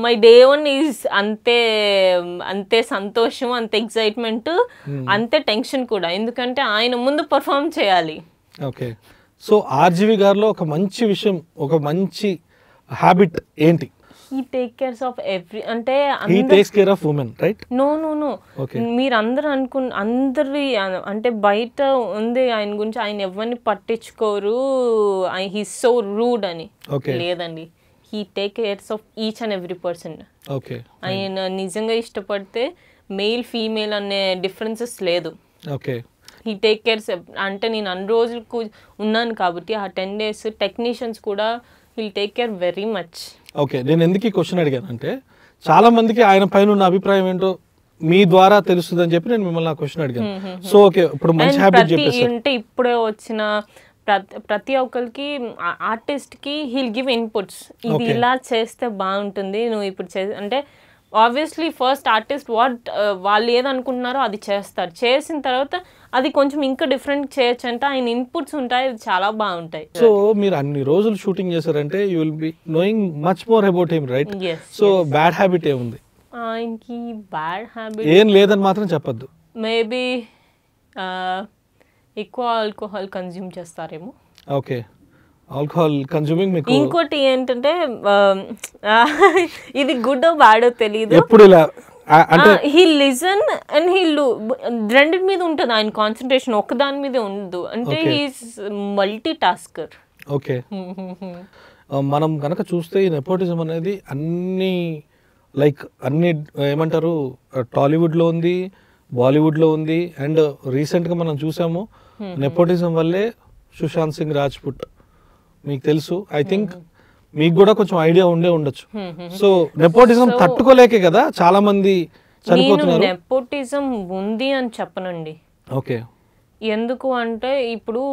my day one is అంతే అంతే సంతోషం అంతే ఎక్సైట్మెంట్ hmm. అంతే టెన్షన్ కూడా ఎందుకంటే ఆయన ముందు పర్ఫామ్ చేయాలి ఓకే సో ఆర్జీవి గారిలో ఒక మంచి విషయం ఒక మంచి హ్యాబిట్ ఏంటి టేక్ కేర్స్ ఆఫ్ ఎవ్రీ అంటే మీరు అందరూ అనుకు అందరి అంటే బయట ఉంది ఆయన గురించి ఆయన ఎవరిని పట్టించుకోరు హీ సో రూడ్ అని లేదండి he take cares of each and every person ఆయన నిజంగా ఇష్టపడితే మెయిల్ ఫీమేల్ అనే డిఫరెన్సెస్ లేదు ఓకే ఈ టేక్ కేర్ అంటే నేను అన్ని రోజులకు ఉన్నాను కాబట్టి ఆ టెన్ డేస్ టెక్నీషియన్స్ కూడా he'll take care very much okay నేను ఎందుకు ఈ క్వశ్చన్ అడిగాను అంటే చాలా మందికి ఆయన పైన ఉన్న అభిప్రాయం ఏంటో మీ ద్వారా తెలుస్తుంది అని చెప్పి నేను మిమ్మల్ని క్వశ్చన్ అడిగాను సో ఓకే ఇప్పుడు మంచి హ్యాబిట్ అంటే ఇప్పుడే వచ్చిన ప్రతి ఒక్కరికి ఆర్టిస్ట్ కి హీల్ గివ్ ఇన్పుట్స్ ఇది ఇలా చేస్తే బాగుంటుంది నువ్వు ఇప్పుడు చే అంటే ఆబ్వియస్లీ ఫస్ట్ ఆర్టిస్ట్ వాట్ వాళ్ళు ఏదనుకుంటున్నారో అది చేస్తారు చేసిన తర్వాత అది కొంచెం ఇంకా డిఫరెంట్ చేయొచ్చు అంటే ఆయన ఇన్పుట్స్ ఉంటాయి చాలా బాగుంటాయి సో మీరు అన్ని రోజులు షూటింగ్ చేశారంటే you will be knowing much more about him right so bad habit ఏముంది ఆయనకి బ్యాడ్ హ్యాబిట్ ఏం లేదని మాత్రం చెప్పొద్దు మేబీ ఎక్కువ ఆల్కహాల్ కన్జ్యూమ్ చేస్తారేమో ఓకే ఆల్కహాల్ కన్జ్యూమింగ్ మీకు ఇంకోటి ఏంటంటే ఇది గుడ్ బ్యాడ్ తెలియదు ఎప్పుడు ఇలా అంటే హీ లిజన్ అండ్ హీ రెండింటి మీద ఉంటుంది ఆయన కాన్సన్ట్రేషన్ ఒక దాని మీదే ఉండదు అంటే హీస్ మల్టీ టాస్కర్ ఓకే మనం కనుక చూస్తే ఈ నెపోటిజం అనేది అన్ని లైక్ అన్ని ఏమంటారు టాలీవుడ్లో ఉంది బాలీవుడ్లో ఉంది అండ్ రీసెంట్గా మనం చూసాము నెపోటిజం hmm, hmm. వల్లే సుశాంత్ సింగ్ రాజ్పుట్ మీకు తెలుసు ఐ థింక్ మీకు కూడా కొంచెం ఐడియా ఉండే ఉండొచ్చు సో నెపోటిజం తట్టుకోలేకే కదా చాలా మంది చనిపోతున్నారు నెపోటిజం ఉంది అని చెప్పనండి ఓకే ఎందుకు అంటే ఇప్పుడు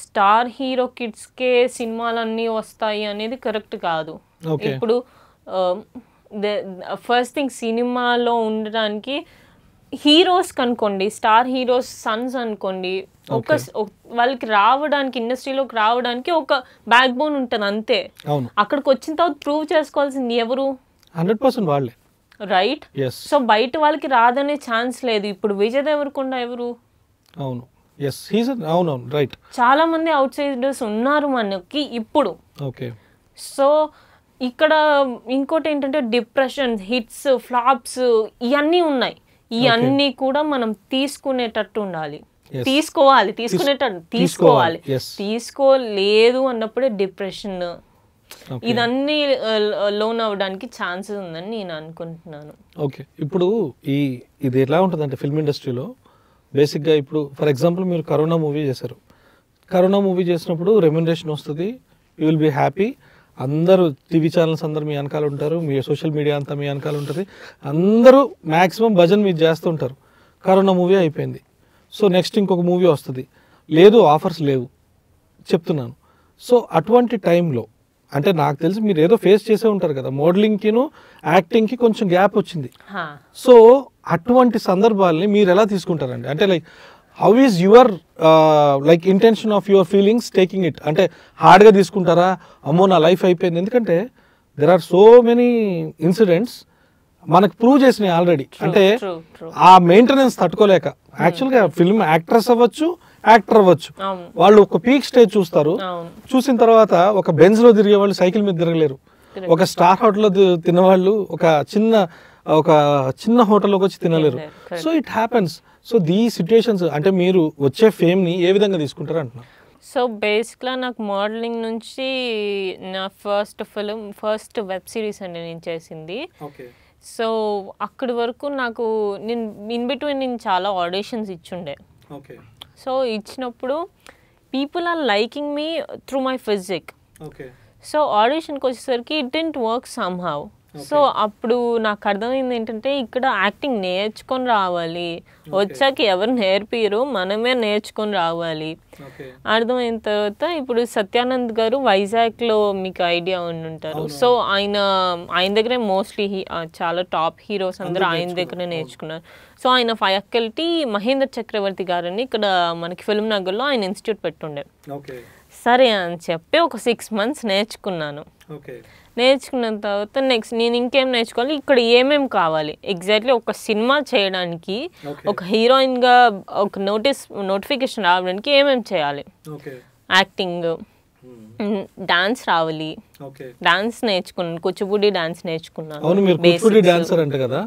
స్టార్ హీరో కిడ్స్ సినిమాలు సినిమాలన్నీ వస్తాయి అనేది కరెక్ట్ కాదు ఇప్పుడు ఫస్ట్ థింగ్ సినిమాలో ఉండడానికి హీరోస్ కనుకోండి స్టార్ హీరోస్ సన్స్ అనుకోండి ఒక వాళ్ళకి రావడానికి ఇండస్ట్రీలోకి రావడానికి ఒక బ్యాక్ బోన్ ఉంటుంది అంతే అక్కడికి వచ్చిన తర్వాత ప్రూవ్ చేసుకోవాల్సింది ఎవరు హండ్రెడ్ పర్సెంట్ వాళ్ళే రైట్ సో బయట వాళ్ళకి రాదనే ఛాన్స్ లేదు ఇప్పుడు విజయ్ దేవరకొండ ఎవరు అవును ఎస్ అవునవును రైట్ చాలా మంది అవుట్ సైడర్స్ ఉన్నారు మనకి ఇప్పుడు ఓకే సో ఇక్కడ ఇంకోటి ఏంటంటే డిప్రెషన్ హిట్స్ ఫ్లాప్స్ ఇవన్నీ ఉన్నాయి ఇవన్నీ కూడా మనం తీసుకునేటట్టు ఉండాలి తీసుకోవాలి తీసుకునేటట్టు తీసుకోవాలి తీసుకోలేదు అన్నప్పుడే డిప్రెషన్ ఇదన్నీ లోన్ అవ్వడానికి ఛాన్సెస్ ఉందని నేను అనుకుంటున్నాను ఓకే ఇప్పుడు ఈ ఇది ఎలా ఉంటుందంటే ఫిల్మ్ ఇండస్ట్రీలో బేసిక్గా ఇప్పుడు ఫర్ ఎగ్జాంపుల్ మీరు కరోనా మూవీ చేశారు కరోనా మూవీ చేసినప్పుడు రెమ్యునరేషన్ వస్తుంది యూ విల్ బి హ్యాపీ అందరూ టీవీ ఛానల్స్ అందరు మీ వెనకాల ఉంటారు మీ సోషల్ మీడియా అంతా మీ వెనకాల ఉంటుంది అందరూ మ్యాక్సిమం భజన్ మీరు చేస్తుంటారు కరోనా మూవీ అయిపోయింది సో నెక్స్ట్ ఇంకొక మూవీ వస్తుంది లేదు ఆఫర్స్ లేవు చెప్తున్నాను సో అటువంటి టైంలో అంటే నాకు తెలిసి మీరు ఏదో ఫేస్ చేసే ఉంటారు కదా మోడలింగ్కిను యాక్టింగ్కి కొంచెం గ్యాప్ వచ్చింది సో అటువంటి సందర్భాలని మీరు ఎలా తీసుకుంటారండి అంటే like how is your like intention of your feelings taking it అంటే హార్డ్గా తీసుకుంటారా అమ్మో నా లైఫ్ అయిపోయింది ఎందుకంటే there are so many incidents మనకు ప్రూవ్ చేసినాయి ఆల్రెడీ అంటే ఆ మెయింటెనెన్స్ తట్టుకోలేక యాక్చువల్గా ఫిల్మ్ యాక్ట్రెస్ అవ్వచ్చు యాక్టర్ అవ్వచ్చు వాళ్ళు ఒక పీక్ స్టేజ్ చూస్తారు చూసిన తర్వాత ఒక బెంజ్ లో తిరిగే వాళ్ళు సైకిల్ మీద తిరగలేరు ఒక స్టార్ హోటల్లో తినేవాళ్ళు ఒక చిన్న ఒక చిన్న హోటల్లోకి వచ్చి తినలేరు so it happens so the situations అంటే మీరు వచ్చే ఫేమ్ని ఏ విధంగా తీసుకుంటారు అంటున్నారు సో బేసిక్గా నాకు మోడలింగ్ నుంచి నా first film first web series అండి నేను చేసింది సో అక్కడి వరకు నాకు నేను ఇన్ బిట్వీన్ నేను చాలా ఆడిషన్స్ ఇచ్చుండే సో ఇచ్చినప్పుడు people are liking me through my physique so ఆడిషన్కి వచ్చేసరికి it didn't work some so అప్పుడు నాకు అర్థమైంది ఏంటంటే ఇక్కడ యాక్టింగ్ నేర్చుకొని రావాలి వచ్చాక ఎవరు నేర్పియరు మనమే నేర్చుకొని రావాలి అర్థమైన తర్వాత ఇప్పుడు సత్యానంద్ గారు వైజాగ్లో మీకు ఐడియా ఉండుంటారు సో ఆయన ఆయన దగ్గరే మోస్ట్లీ చాలా టాప్ హీరోస్ అందరూ ఆయన దగ్గరే నేర్చుకున్నారు సో ఆయన ఫ్యాకల్టీ మహేందర్ చక్రవర్తి గారని ఇక్కడ మనకి ఫిల్మ్ నగర్లో ఆయన ఇన్స్టిట్యూట్ పెట్టుండే సరే అని చెప్పి ఒక సిక్స్ మంత్స్ నేర్చుకున్నాను నేర్చుకున్న తర్వాత నెక్స్ట్ నేను ఇంకేం నేర్చుకోవాలి ఇక్కడ ఏమేం కావాలి ఎగ్జాక్ట్లీ ఒక సినిమా చేయడానికి ఒక హీరోయిన్గా ఒక నోటీస్ నోటిఫికేషన్ రావడానికి ఏమేమి చేయాలి యాక్టింగ్ hmm. డాన్స్ రావాలి డాన్స్ నేర్చుకున్నాను కూచిపూడి డాన్స్ నేర్చుకున్నాను అవును మీరు కూచిపూడి డాన్సర్ అంట కదా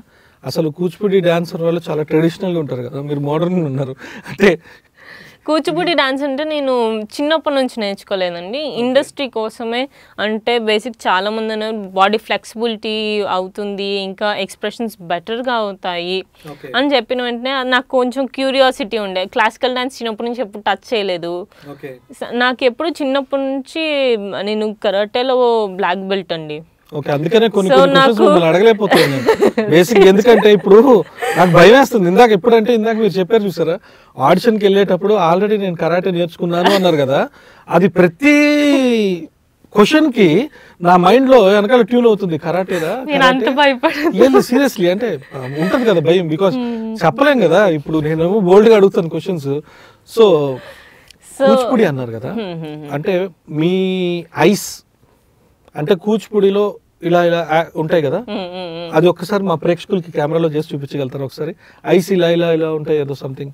అసలు కూచిపూడి డాన్సర్ వాళ్ళు చాలా ట్రెడిషనల్ ఉంటారు కదా మీరు మోడర్న్ ఉన్నారు అంటే కూచిపూడి డాన్స్ అంటే నేను చిన్నప్పటి నుంచి నేర్చుకోలేదండి ఇండస్ట్రీ కోసమే అంటే బేసిక్ చాలామంది అన్నారు బాడీ ఫ్లెక్సిబిలిటీ అవుతుంది ఇంకా ఎక్స్ప్రెషన్స్ బెటర్గా అవుతాయి అని చెప్పిన వెంటనే నాకు కొంచెం క్యూరియాసిటీ ఉండే క్లాసికల్ డాన్స్ చిన్నప్పటి నుంచి ఎప్పుడు టచ్ చేయలేదు నాకు ఎప్పుడు చిన్నప్పటి నుంచి నేను కరాటేలో బ్లాక్ బెల్ట్ అండి ఓకే అందుకనే కొన్ని కొన్ని అడగలేకపోతుంది బేసిక్ ఎందుకంటే ఇప్పుడు నాకు భయం వేస్తుంది ఇందాక ఎప్పుడంటే ఇందాక మీరు చెప్పారు చూసారా ఆడిషన్కి వెళ్ళేటప్పుడు ఆల్రెడీ నేను కరాటే నేర్చుకున్నాను అన్నారు కదా అది ప్రతి క్వశ్చన్ కి నా మైండ్ లో వెనకాల ట్యూన్ అవుతుంది కరాటేరా లేదు సీరియస్లీ అంటే um, ఉంటది కదా భయం బికాస్ hmm. చెప్పలేం కదా ఇప్పుడు నేను బోల్డ్ గా అడుగుతాను క్వశ్చన్స్ సో కూచిపూడి అన్నారు కదా hmm, hmm, అంటే మీ ఐస్ అంటే కూచిపూడిలో ఇలా ఇలా ఉంటాయి కదా అది ఒక్కసారి మా ప్రేక్షకులకి కెమెరాలో చేసి చూపించగలుగుతారు ఒకసారి ఐస్ ఇలా ఇలా ఇలా ఉంటాయి ఏదో సంథింగ్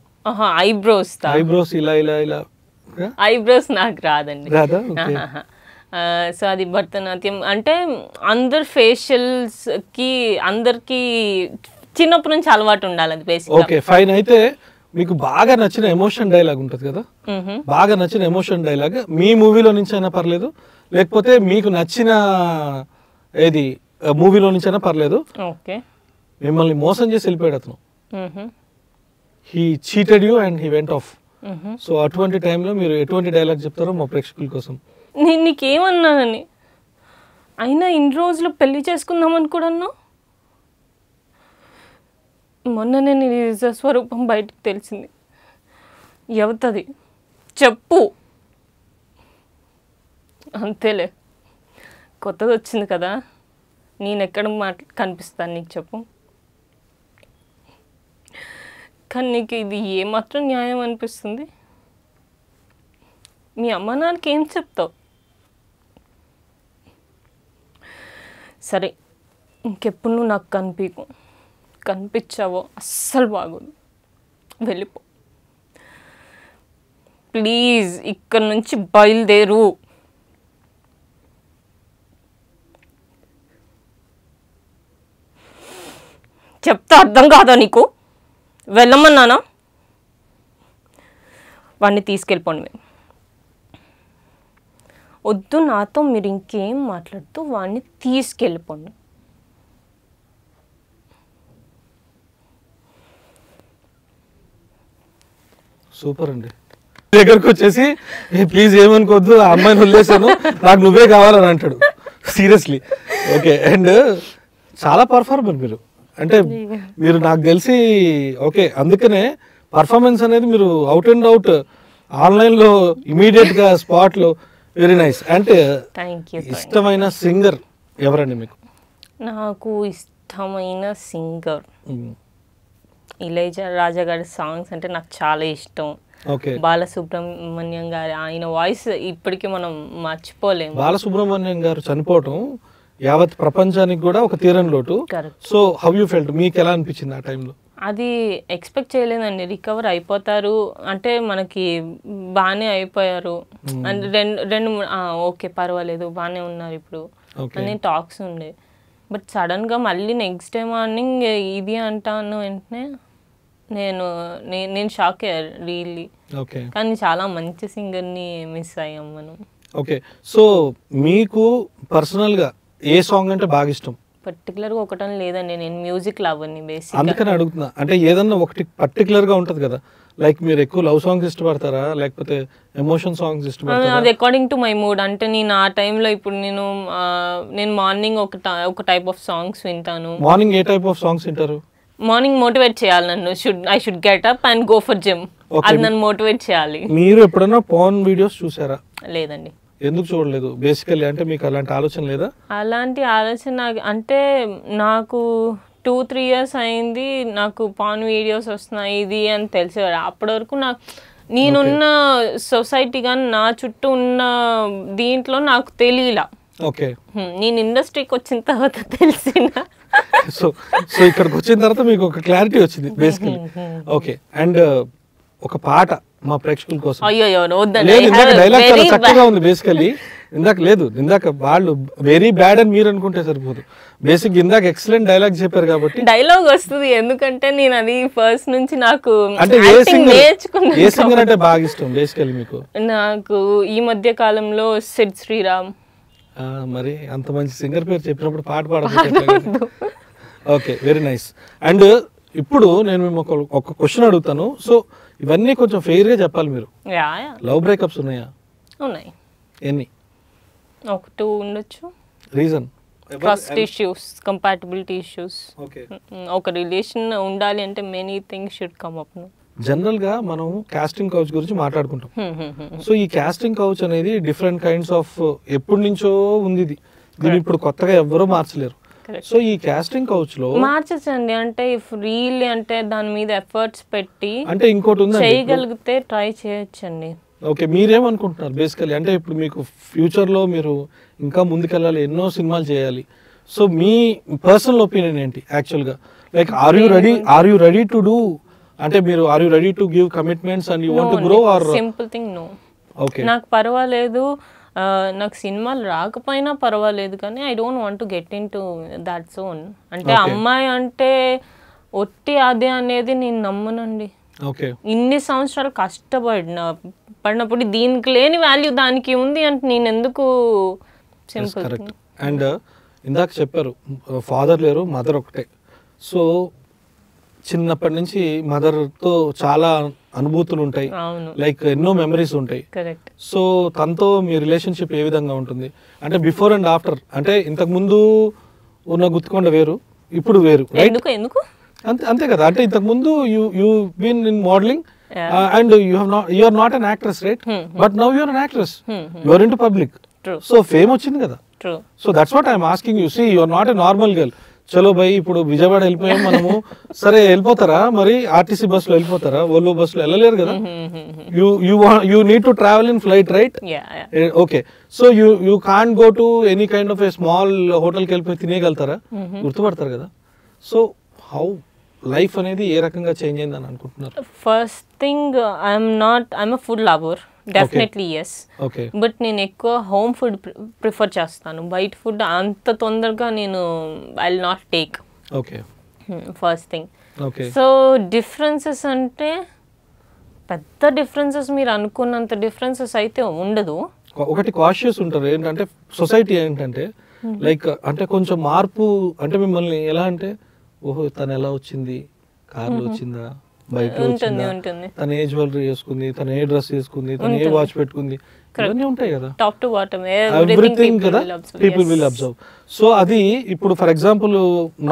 ఐబ్రోస్ ఐబ్రోస్ ఇలా ఇలా ఇలా ఐబ్రోస్ నాకు రాదండి రాదా సో అది భరతనాట్యం అంటే అందరు ఫేషియల్స్ కి అందరికి చిన్నప్పటి నుంచి అలవాటు ఉండాలి అది బేసిక్ ఓకే ఫైన్ అయితే మీకు బాగా నచ్చిన ఎమోషన్ డైలాగ్ ఉంటుంది కదా బాగా నచ్చిన ఎమోషన్ డైలాగ్ మీ మూవీలో నుంచి అయినా పర్లేదు లేకపోతే మీకు నచ్చిన ఏది మూవీలో నుంచైనా పర్లేదు మిమ్మల్ని మోసం చేసి వెళ్ళిపోయాడు అతను he cheated you and he went off so అటువంటి టైంలో మీరు ఎటువంటి డైలాగ్ చెప్తారో మా ప్రేక్షకుల కోసం నేను నీకేమన్నానని అయినా ఇన్ని రోజులు పెళ్లి చేసుకుందామని కూడా అన్నా మొన్ననే నీ నిజ స్వరూపం బయటకు తెలిసింది ఎవతది చెప్పు అంతేలే కొత్తది వచ్చింది కదా నేను ఎక్కడ మా కనిపిస్తాను నీకు చెప్పు కానీ నీకు ఇది ఏమాత్రం న్యాయం అనిపిస్తుంది మీ అమ్మ నాన్నకి ఏం చెప్తావు సరే ఇంకెప్పుడు నువ్వు నాకు కనిపించు కనిపించావో అస్సలు బాగోదు వెళ్ళిపో ప్లీజ్ ఇక్కడ నుంచి బయలుదేరు చెప్తే అర్థం కాదా నీకు వెళ్ళమన్నానా వాడిని తీసుకెళ్ళిపోండి మేము వద్దు నాతో మీరు ఇంకేం మాట్లాడుతూ వాడిని తీసుకెళ్ళిపోండి సూపర్ అండి దగ్గరకు వచ్చేసి ప్లీజ్ ఏమనుకోవద్దు ఆ అమ్మాయిని వదిలేసాను నాకు నువ్వే కావాలని అంటాడు సీరియస్లీ ఓకే అండ్ చాలా పర్ఫార్మర్ మీరు అంటే మీరు నాకు తెలిసి ఓకే అందుకనే పర్ఫార్మెన్స్ అనేది మీరు అవుట్ అండ్ అవుట్ ఆన్లైన్లో స్పాట్ లో వెరీ నైస్ అంటే ఇష్టమైన సింగర్ ఎవరండి మీకు నాకు ఇష్టమైన సింగర్ hmm. ఇలేజా రాజా గారి సాంగ్స్ అంటే నాకు చాలా ఇష్టం బాలసుబ్రహ్మణ్యం గారి ఆయన వాయిస్ ఇప్పటికీ మనం మర్చిపోలేము బాలసుబ్రహ్మణ్యం గారు చనిపోవటం యావత్ ప్రపంచానికి కూడా ఒక తీరని లోటు సో హౌ యూ ఫెల్ట్ మీకు ఎలా అనిపించింది ఆ టైంలో అది ఎక్స్పెక్ట్ చేయలేదండి రికవర్ అయిపోతారు అంటే మనకి బాగానే అయిపోయారు hmm. అంటే రెండు రెండు ఓకే పర్వాలేదు బాగానే ఉన్నారు ఇప్పుడు అని టాక్స్ ఉండే బట్ సడన్గా మళ్ళీ నెక్స్ట్ డే మార్నింగ్ ఇది అంటాను వెంటనే నేను నేను షాక్ అయ్యారు రియల్లీ కానీ చాలా మంచి సింగర్ని మిస్ అయ్యాం మనం ఓకే సో మీకు పర్సనల్గా ఏ సాంగ్ అంటే బాగా ఇష్టం పర్టికులర్గా ఒకటం లేదండి నేను మ్యూజిక్ లవ్ని బేసిక్ అందుకని అడుగుతున్నా అంటే ఏదన్నా ఒకటి గా ఉంటుంది కదా లైక్ మీరు ఎక్కువ లవ్ సాంగ్స్ ఇష్టపడతారా లేకపోతే ఎమోషన్ సాంగ్స్ ఇష్టపడతారా అది అకార్డింగ్ టు మై మూడ్ అంటే నేను ఆ టైంలో ఇప్పుడు నేను నేను మార్నింగ్ ఒక ఒక టైప్ ఆఫ్ సాంగ్స్ వింటాను మార్నింగ్ ఏ టైప్ ఆఫ్ సాంగ్స్ వింటారు మార్నింగ్ మోటివేట్ చేయాలి నన్ను should I should get up and go for gym అది నన్ను మోటివేట్ చేయాలి మీరు ఎప్పుడైనా పోర్న్ వీడియోస్ చూసారా లేదండి ఎందుకు చూడలేదు బేసికల్లీ అంటే మీకు అలాంటి ఆలోచన లేదా అలాంటి ఆలోచన అంటే నాకు టూ త్రీ ఇయర్స్ అయింది నాకు పాన్ వీడియోస్ వస్తున్నాయి ఇది అని తెలిసేవారు అప్పటి వరకు నాకు నేనున్న సొసైటీ కానీ నా చుట్టూ ఉన్న దీంట్లో నాకు తెలియలా ఓకే నేను ఇండస్ట్రీకి వచ్చిన తర్వాత తెలిసిన సో సో ఇక్కడికి వచ్చిన తర్వాత మీకు ఒక క్లారిటీ వచ్చింది బేసికలీ ఓకే అండ్ ఒక పాట మా ప్రేక్షకుల కోసం డైలాగ్ చాలా చక్కగా ఉంది బేసికలీ ఇందాక లేదు ఇందాక వాళ్ళు వెరీ బ్యాడ్ అని మీరు అనుకుంటే సరిపోదు బేసిక్ ఇందాక ఎక్సలెంట్ డైలాగ్ చెప్పారు కాబట్టి డైలాగ్ వస్తుంది ఎందుకంటే నేను అది ఫస్ట్ నుంచి నాకు అంటే ఏ సింగర్ అంటే బాగా ఇష్టం బేసికలీ మీకు నాకు ఈ మధ్య కాలంలో సెట్ శ్రీరామ్ మరి అంత మంచి సింగర్ పేరు చెప్పినప్పుడు పాట పాడదు ఓకే వెరీ నైస్ అండ్ ఇప్పుడు నేను మిమ్మల్ని ఒక క్వశ్చన్ అడుగుతాను సో ఇవన్నీ కొంచెం ఫెయిర్గా చెప్పాలి మీరు లవ్ బ్రేకప్స్ ఉన్నాయా ఉన్నాయి ఎన్ని ఒక టూ ఉండొచ్చు reason trust issues compatibility issues ఒక రిలేషన్ ఉండాలి అంటే many things should come up general గా మనం కాస్టింగ్ కౌచ్ గురించి మాట్లాడుకుంటాం సో hmm, hmm, hmm, ఈ కాస్టింగ్ కౌచ్ అనేది డిఫరెంట్ కైండ్స్ ఆఫ్ ఎప్పటి నుంచో ఉంది ఇది దీన్ని ఇప్పుడు కొత్తగా ఎవ్వరూ మార్చలేరు సో ఈ కాస్టింగ్ కౌచ్ లో మార్చేసండి అంటే ఇఫ్ రీల్ అంటే దాని మీద ఎఫర్ట్స్ పెట్టి అంటే ఇంకోటి ఉంది చేయగలిగితే ట్రై చేయొచ్చండి ఓకే మీరేమనుకుంటున్నారు బేసికలీ అంటే ఇప్పుడు మీకు ఫ్యూచర్లో మీరు ఇంకా ముందుకెళ్ళాలి ఎన్నో సినిమాలు చేయాలి సో మీ పర్సనల్ ఒపీనియన్ ఏంటి యాక్చువల్ గా like are you ready are you ready to do అంటే మీరు are you ready to give commitments and you want grow or simple thing no okay నాకు పర్వాలేదు నాకు సినిమాలు రాకపోయినా పర్వాలేదు కానీ I don't want to get into that zone అంటే అమ్మాయి అంటే ఒట్టి అదే అనేది నేను నమ్మనండి ఇన్ని సంవత్సరాలు కష్టపడిన పడినప్పుడు దీనికి లేని వాల్యూ దానికి ఉంది అంటే నేను ఎందుకు సింపుల్ అండ్ uh, ఇందాక చెప్పారు ఫాదర్ లేరు మదర్ ఒకటే సో చిన్నప్పటి నుంచి మదర్ తో చాలా అనుభూతులు ఉంటాయి లైక్ ఎన్నో మెమరీస్ ఉంటాయి సో తనతో మీ రిలేషన్షిప్ ఏ విధంగా ఉంటుంది అంటే బిఫోర్ అండ్ ఆఫ్టర్ అంటే ఇంతకు ముందు ఉన్న గుర్తుకొండ వేరు ఇప్పుడు వేరు ఎందుకు అంతే అంతే కదా అంటే ఇంతకు ముందు you been in modelling and you have not you are not an actress right but now you're an actress you're into public so fame వచ్చింది కదా so that's what I'm asking you see you not a normal girl చలో భయ్ ఇప్పుడు విజయవాడ వెళ్ళిపోయాం మనము సరే వెళ్ళిపోతారా మరి ఆర్టీసీ బస్సులో వెళ్ళిపోతారా ఓలో బస్సులో వెళ్ళలేరు కదా you you you need to travel in flight right okay so you you can't go to any kind of a small హోటల్కి వెళ్ళిపోయి తినేయగలుగుతారా mm-hmm. గుర్తుపడతారు కదా సో హౌ లైఫ్ అనేది ఏ రకంగా చేంజ్ అయిందని అనుకుంటున్నారు first thing I'm not I'm a food lover definitely yes but నేను ఎక్కువ హోమ్ ఫుడ్ ప్రిఫర్ చేస్తాను బయట ఫుడ్ అంత తొందరగా నేను I not take okay first thing so differences అంటే పెద్ద డిఫరెన్సెస్ మీరు అనుకున్నంత డిఫరెన్సెస్ అయితే ఉండదు ఒకటి కాషియస్ ఉంటారు ఏంటంటే సొసైటీ ఏంటంటే లైక్ hmm. అంటే కొంచెం మార్పు అంటే మిమ్మల్ని ఎలా అంటే ఓహో తను ఎలా వచ్చింది కార్లో hmm. వచ్చిందా బయట తను ఏ జ్యువెలరీ వేసుకుంది తను ఏ డ్రెస్ వేసుకుంది తను ఏ వాచ్ పెట్టుకుంది ఇవన్నీ ఉంటాయి కదా టాప్ టు బాటమ్ ఎవ్రీథింగ్ కదా పీపుల్ విల్ అబ్జర్వ్ సో అది ఇప్పుడు ఫర్ ఎగ్జాంపుల్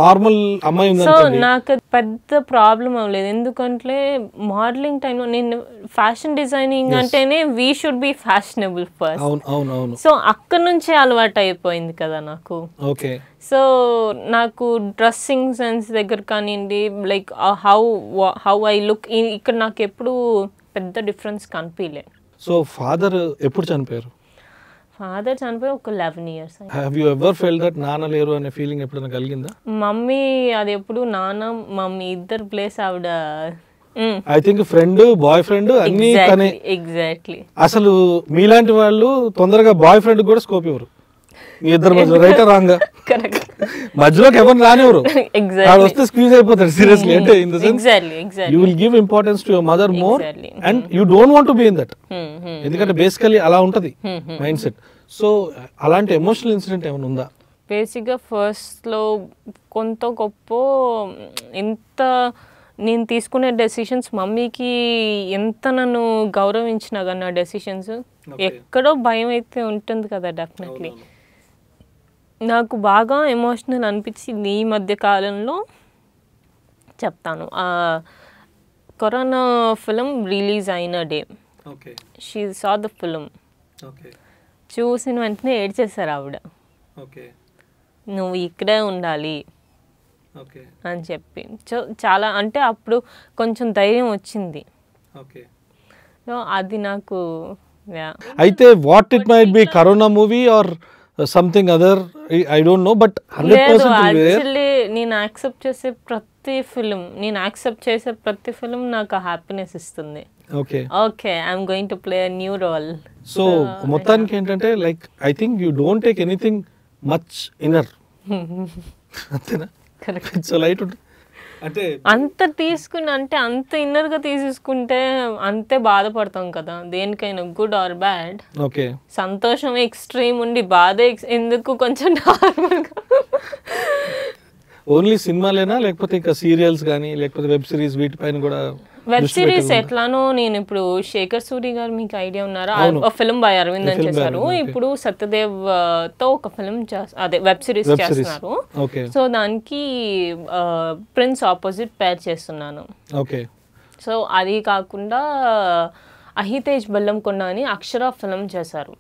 నార్మల్ అమ్మాయి ఉంది సో నాకు పెద్ద ప్రాబ్లం అవ్వలేదు ఎందుకంటే మోడలింగ్ టైంలో నేను ఫ్యాషన్ డిజైనింగ్ అంటేనే we should be fashionable first అవును అవును అవును సో అక్కడ నుంచే అలవాటు అయిపోయింది కదా నాకు ఓకే సో నాకు డ్రెస్సింగ్ సెన్స్ దగ్గర కానివ్వండి like how how I look ఇక్కడ నాకు ఎప్పుడు పెద్ద డిఫరెన్స్ కనిపించలేదు సో ఫాదర్ ఎప్పుడు చనిపోయారు ఫాదర్ చనిపోయి ఒక eleven years have you ever fell that నాన్న లేరు అనే ఫీలింగ్ ఎప్పుడైనా కలిగిందా మమ్మీ అది ఎప్పుడు నాన్న మమ్మీ ఇద్దరు ప్లేస్ ఆవిడ I think friend boy friend అన్ని ఎగ్జాక్ట్లీ అసలు మీలాంటి వాళ్ళు తొందరగా బాయ్ ఫ్రెండ్ కూడా స్కోప్ ఇవ్వరు ఇద్దరు మధ్యలో ఎవరు రానివ్వరు వస్తే importance mother more and don't to that ఎందుకంటే అలా మైండ్ సెట్ సో అలాంటి ఎమోషనల్ ఇన్సిడెంట్ ఉందా బేసిక్గా ఫస్ట్లో కొంత గొప్ప ఇంత నేను తీసుకునే డెసిషన్స్ మమ్మీకి ఎంత నన్ను గౌరవించినా కానీ డెసిషన్స్ ఎక్కడో భయం అయితే ఉంటుంది కదా డెఫినెట్లీ నాకు బాగా ఎమోషనల్ అనిపించింది ఈ మధ్య కాలంలో చెప్తాను కరోనా ఫిలిం రిలీజ్ అయిన day she saw the film చూసిన వెంటనే ఏడ్చేశారు ఆవిడ నువ్వు ఇక్కడే ఉండాలి అని చెప్పి సో చాలా అంటే అప్పుడు కొంచెం ధైర్యం వచ్చింది సో అది నాకు అయితే what it might be Corona movie or something other I don't know but నేను యాక్సెప్ట్ చేసే ప్రతి ఫిలిం నేను యాక్సెప్ట్ చేసే ప్రతి ఫిలిం నాకు హ్యాపీనెస్ ఇస్తుంది okay okay I'm going to play new role so మొత్తానికి ఏంటంటే like I think you don't take anything much inner అంతేనా కరెక్ట్ సో లైట్ ఉంటుంది అంటే అంత తీసుకుని అంటే అంత ఇన్నర్ గా తీసేసుకుంటే అంతే బాధపడతాం కదా దేనికైనా గుడ్ ఆర్ బ్యాడ్ ఓకే సంతోషం ఎక్స్ట్రీమ్ ఉండి బాధ ఎందుకు కొంచెం నార్మల్ గా ఓన్లీ సినిమాలేనా లేకపోతే ఇంకా సీరియల్స్ కానీ లేకపోతే వెబ్ సిరీస్ వీటిపైన కూడా వెబ్ సిరీస్ ఎట్లానో నేను ఇప్పుడు శేఖర్ సూరి గారు మీకు ఐడియా ఉన్నారా ఒక ఫిల్మ్ బై అరవింద్ అని చేశారు ఇప్పుడు సత్యదేవ్ తో ఒక ఫిల్మ్ అదే వెబ్ సిరీస్ చేస్తున్నారు సో దానికి ప్రిన్స్ ఆపోజిట్ పేర్ చేస్తున్నాను ఓకే సో అది కాకుండా అహితేజ్ కొండ అని అక్షర ఫిల్మ్ చేశారు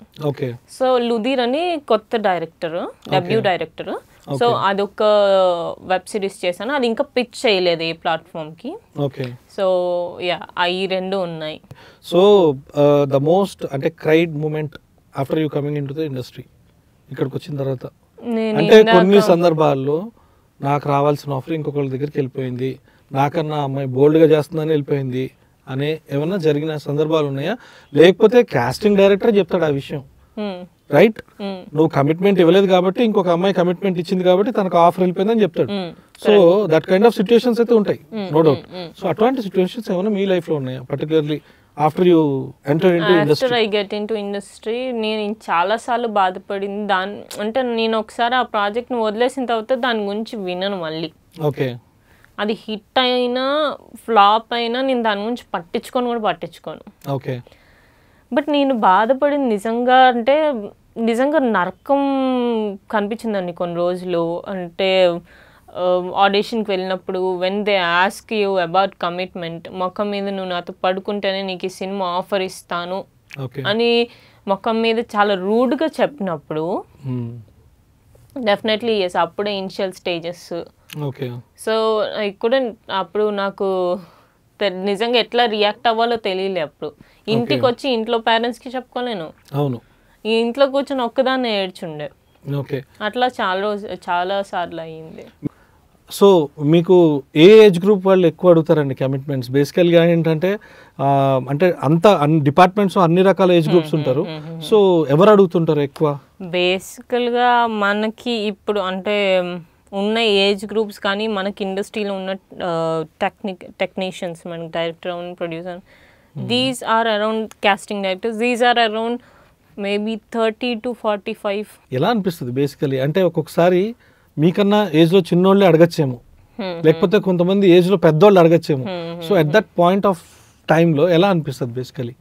సో లుధీర్ అని కొత్త డైరెక్టర్ డెబ్యూ డైరెక్టర్ సో అదొక వెబ్ సిరీస్ చేశాను అది ఇంకా పిచ్ చేయలేదు ఈ కి ఓకే సో యా అవి రెండు ఉన్నాయి సో ద మోస్ట్ అంటే cried moment after you coming into the industry ఇక్కడికి వచ్చిన తర్వాత అంటే కొన్ని సందర్భాల్లో నాకు రావాల్సిన ఆఫర్ ఇంకొకళ్ళ దగ్గరికి వెళ్ళిపోయింది నాకన్నా అమ్మాయి బోల్డ్గా చేస్తుందని వెళ్ళిపోయింది అనే ఏమన్నా జరిగిన సందర్భాలు ఉన్నాయా లేకపోతే కాస్టింగ్ డైరెక్టర్ చెప్తాడు ఆ విషయం రైట్ mm. నువ్వు కమిట్మెంట్ ఇవ్వలేదు కాబట్టి ఇంకొక అమ్మాయి కమిట్మెంట్ ఇచ్చింది కాబట్టి తనకు ఆఫర్ వెళ్ళిపోయిందని చెప్తాడు so that kind of situations అయితే ఉంటాయి నో డౌట్ సో అటువంటి సిచ్యువేషన్స్ ఏమైనా మీ లైఫ్ లో ఉన్నాయా particularly after you enter I get into industry నేను చాలా సార్లు బాధపడింది దాని అంటే నేను ఒకసారి ఆ ప్రాజెక్ట్ ను వదిలేసిన తర్వాత దాని గురించి వినను మళ్ళీ ఓకే అది హిట్ అయినా ఫ్లాప్ అయినా నేను దాని గురించి పట్టించుకొని కూడా పట్టించుకోను ఓకే బట్ నేను బాధపడి నిజంగా అంటే నిజంగా నరకం కనిపించిందండి కొన్ని రోజులు అంటే ఆడిషన్కి వెళ్ళినప్పుడు when they ask you about commitment మొక్క మీద నువ్వు నాతో పడుకుంటేనే నీకు ఈ సినిమా ఆఫర్ ఇస్తాను అని మొఖం మీద చాలా రూడ్గా చెప్పినప్పుడు డెఫినెట్లీ ఎస్ అప్పుడే ఇనిషియల్ స్టేజెస్ సో ఇక్కడ అప్పుడు నాకు నిజంగా ఎట్లా రియాక్ట్ అవ్వాలో తెలియలే అప్పుడు ఇంటికి వచ్చి ఇంట్లో పేరెంట్స్ కి చెప్పుకోలేను అవును ఈ ఇంట్లో కూర్చొని ఒక్కదాన్ని ఏడ్చుండే ఓకే అట్లా చాలా రోజు చాలా సార్లు అయ్యింది సో మీకు ఏ ఏజ్ గ్రూప్ వాళ్ళు ఎక్కువ అడుగుతారండి కమిట్మెంట్స్ బేసికల్గా ఏంటంటే అంటే అంత అన్ని డిపార్ట్మెంట్స్ అన్ని రకాల ఏజ్ గ్రూప్స్ ఉంటారు సో ఎవరు అడుగుతుంటారు ఎక్కువ బేసికల్గా మనకి ఇప్పుడు అంటే ఉన్న ఏజ్ గ్రూప్స్ కానీ మనకి ఇండస్ట్రీలో ఉన్న టెక్నిక్ టెక్నీషియన్స్ మనకి డైరెక్టర్ అవును producer these are around casting directors these are around maybe thirty to forty five ఎలా అనిపిస్తుంది బేసికలీ అంటే ఒక్కొక్కసారి మీకన్నా ఏజ్లో చిన్నోళ్ళే అడగచ్చేమో hmm, hmm. లేకపోతే కొంతమంది ఏజ్లో పెద్దోళ్ళు అడగచ్చేమో so at that point of టైంలో ఎలా అనిపిస్తుంది బేసికలీ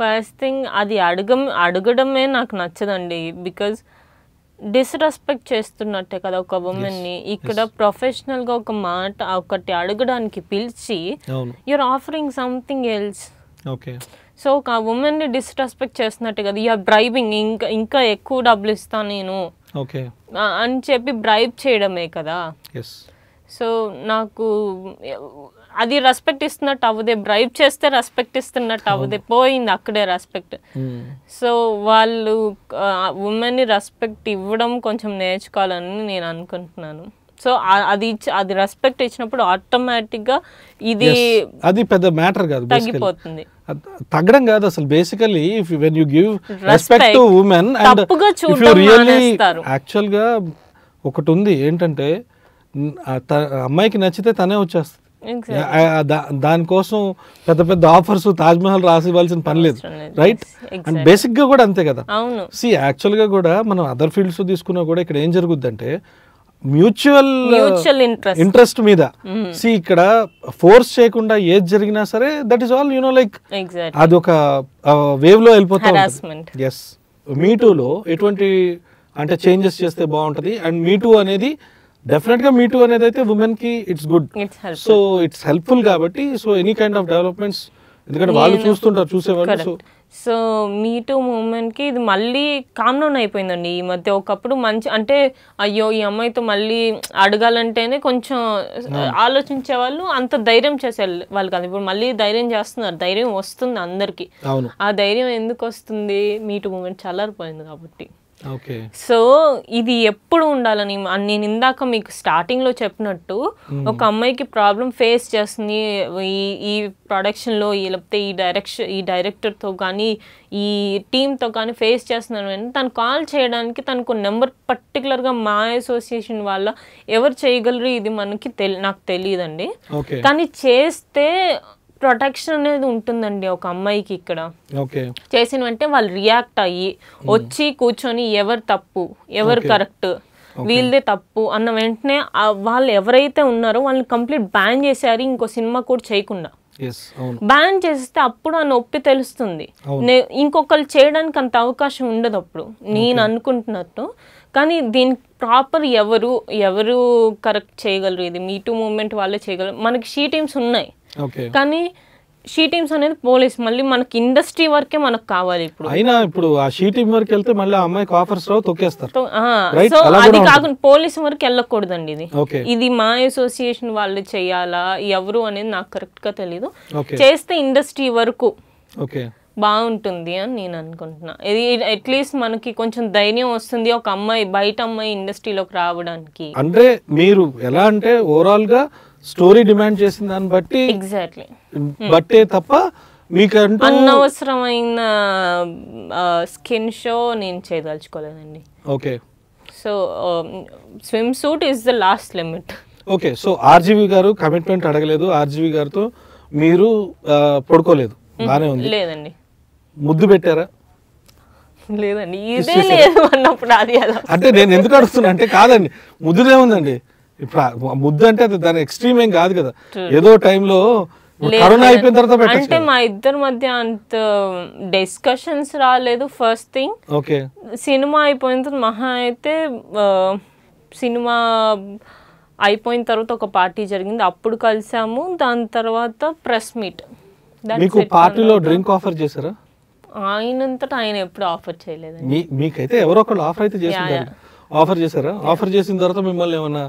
ఫస్ట్ థింగ్ అది అడగం అడగడమే నాకు నచ్చదండి బికాజ్ డిస్రెస్పెక్ట్ చేస్తున్నట్టే కదా ఒక ఉమెన్ని ఇక్కడ ప్రొఫెషనల్గా ఒక మాట ఒకటి అడగడానికి పిలిచి you're offering something else okay so ఒక ఉమెన్ని డిస్రెస్పెక్ట్ చేస్తున్నట్టే కదా యూఆర్ బ్రైబింగ్ ఇంకా ఇంకా ఎక్కువ డబ్బులు ఇస్తాను నేను ఓకే అని చెప్పి బ్రైబ్ చేయడమే కదా సో నాకు అది రెస్పెక్ట్ ఇస్తున్నట్టు అవ్వదే బ్రైబ్ చేస్తే రెస్పెక్ట్ ఇస్తున్నట్టు అవ్వదే పోయింది అక్కడే రెస్పెక్ట్ సో వాళ్ళు ఉమెన్ని రెస్పెక్ట్ ఇవ్వడం కొంచెం నేర్చుకోవాలని నేను అనుకుంటున్నాను సో అది అది రెస్పెక్ట్ ఇచ్చినప్పుడు ఆటోమేటిక్గా ఇది అది పెద్ద మ్యాటర్ కాదు తగ్గిపోతుంది తగ్గడం కాదు అసలు basically when you give respect to women and really గా ఒకటి ఉంది ఏంటంటే అమ్మాయికి నచ్చితే తనే వచ్చేస్తుంది దానికోసం పెద్ద పెద్ద ఆఫర్స్ తాజ్ మహల్ రాసివ్వాల్సిన పని లేదు రైట్ అండ్ బేసిక్ గా కూడా అంతే కదా సి యాక్చువల్ గా కూడా మనం అదర్ ఫీల్డ్స్ తీసుకున్నా కూడా ఇక్కడ ఏం అంటే మ్యూచువల్ ఇంట్రెస్ట్ మీద సి hmm. ఇక్కడ ఫోర్స్ చేయకుండా ఏది జరిగినా సరే that is all no like అది ఒక వేవ్ లో వెళ్ళిపోతా ఎస్ మీటూలో ఎటువంటి అంటే చేంజెస్ చేస్తే బాగుంటది అండ్ మీటూ అనేది డెఫినెట్ గా మీటూ అనేది అయితే ఉమెన్ కి it's good so it's helpful కాబట్టి so any kind of developments ఎందుకంటే వాళ్ళు చూస్తుంటారు చూసేవాళ్ళు సో సో మూమెంట్ కి ఇది మళ్ళీ కామ్ డౌన్ అయిపోయిందండి ఈ మధ్య ఒకప్పుడు మంచి అంటే అయ్యో ఈ అమ్మాయితో మళ్ళీ అడగాలంటేనే కొంచెం ఆలోచించే వాళ్ళు అంత ధైర్యం చేసే వాళ్ళు కాదు ఇప్పుడు మళ్ళీ ధైర్యం చేస్తున్నారు ధైర్యం వస్తుంది అందరికి ఆ ధైర్యం ఎందుకు వస్తుంది టూ మూమెంట్ చల్లారిపోయింది కాబట్టి సో ఇది ఎప్పుడు ఉండాలని నేను ఇందాక మీకు స్టార్టింగ్ లో చెప్పినట్టు hmm. ఒక అమ్మాయికి ప్రాబ్లం ఫేస్ చేస్తుంది ఈ ఈ లో లేకపోతే ఈ డైరెక్షన్ ఈ డైరెక్టర్ తో కానీ ఈ టీమ్ తో కానీ ఫేస్ చేస్తున్నాను అని తను కాల్ చేయడానికి తనకు నెంబర్ గా మా అసోసియేషన్ వాళ్ళ ఎవరు చేయగలరు ఇది మనకి తెలి నాకు తెలియదండి కానీ చేస్తే ప్రొటెక్షన్ అనేది ఉంటుందండి ఒక అమ్మాయికి ఇక్కడ చేసిన వెంటనే వాళ్ళు రియాక్ట్ అయ్యి వచ్చి కూర్చొని ఎవరు తప్పు ఎవరు కరెక్ట్ వీళ్ళదే తప్పు అన్న వెంటనే వాళ్ళు ఎవరైతే ఉన్నారో వాళ్ళని కంప్లీట్ బ్యాన్ చేశారు ఇంకో సినిమా కూడా చేయకుండా బ్యాన్ చేస్తే అప్పుడు ఆ నొప్పి తెలుస్తుంది ఇంకొకరు చేయడానికి అంత అవకాశం ఉండదు అప్పుడు నేను అనుకుంటున్నట్టు కానీ దీనికి ప్రాపర్ ఎవరు ఎవరు కరెక్ట్ చేయగలరు ఇది మీటూ మూమెంట్ వాళ్ళే చేయగలరు మనకి షీ టీమ్స్ ఉన్నాయి కానీ షీ టీమ్స్ అనేది పోలీస్ మళ్ళీ మనకి ఇండస్ట్రీ వర్కే మనకు కావాలి ఇప్పుడు అయినా ఇప్పుడు ఆ షీ టీమ్ వరకు వెళ్తే మళ్ళీ అమ్మాయి అమ్మాయికి ఆఫర్స్ లో తొక్కేస్తారు సో అది కాకుండా పోలీస్ వరకు వెళ్ళకూడదండి ఇది ఇది మా అసోసియేషన్ వాళ్ళు చేయాలా ఎవరు అనేది నాకు కరెక్ట్ గా తెలియదు చేస్తే ఇండస్ట్రీ వరకు బాగుంటుంది అని నేను అనుకుంటున్నా ఇది అట్లీస్ట్ మనకి కొంచెం ధైర్యం వస్తుంది ఒక అమ్మాయి బయట అమ్మాయి ఇండస్ట్రీలోకి రావడానికి అంటే మీరు ఎలా అంటే ఓవరాల్ గా స్టోరీ డిమాండ్ చేసిన దాన్ని బట్టి ఎగ్జాక్ట్లీ hmm. బట్టే తప్ప మీకంటూ అనవసరమైన స్కిన్ షో నేను చేయదలుచుకోలేదండి okay so swimsuit is the last limit okay so RGV garu commitment అడగలేదు ఆర్జీవి గారితో మీరు పడుకోలేదు hmm. బానే ఉంది లేదండి ముద్దు పెట్టారా లేదండి ఇదే లేదు అన్నప్పుడు అది అంటే నేను ఎందుకు అడుగుతున్నా అంటే కాదండి ముద్దులేముందండి ఉందండి ఇప్పుడు ముద్దు అంటే దాని ఎక్స్ట్రీమ్ ఏం కాదు కదా ఏదో టైంలో కరోనా అయిపోయిన తర్వాత అంటే మా ఇద్దరి మధ్య అంత డిస్కషన్స్ రాలేదు ఫస్ట్ థింగ్ ఓకే సినిమా అయిపోయిన తర్వాత మహా అయితే సినిమా అయిపోయిన తర్వాత ఒక పార్టీ జరిగింది అప్పుడు కలిసాము దాని తర్వాత ప్రెస్ మీట్ మీకు పార్టీలో డ్రింక్ ఆఫర్ చేశారా ఆయనంతట ఆయన ఎప్పుడు ఆఫర్ చేయలేదు మీకైతే ఎవరో ఒకళ్ళు ఆఫర్ అయితే ఆఫర్ చేశారా ఆఫర్ చేసిన తర్వాత మిమ్మల్ని ఏమన్నా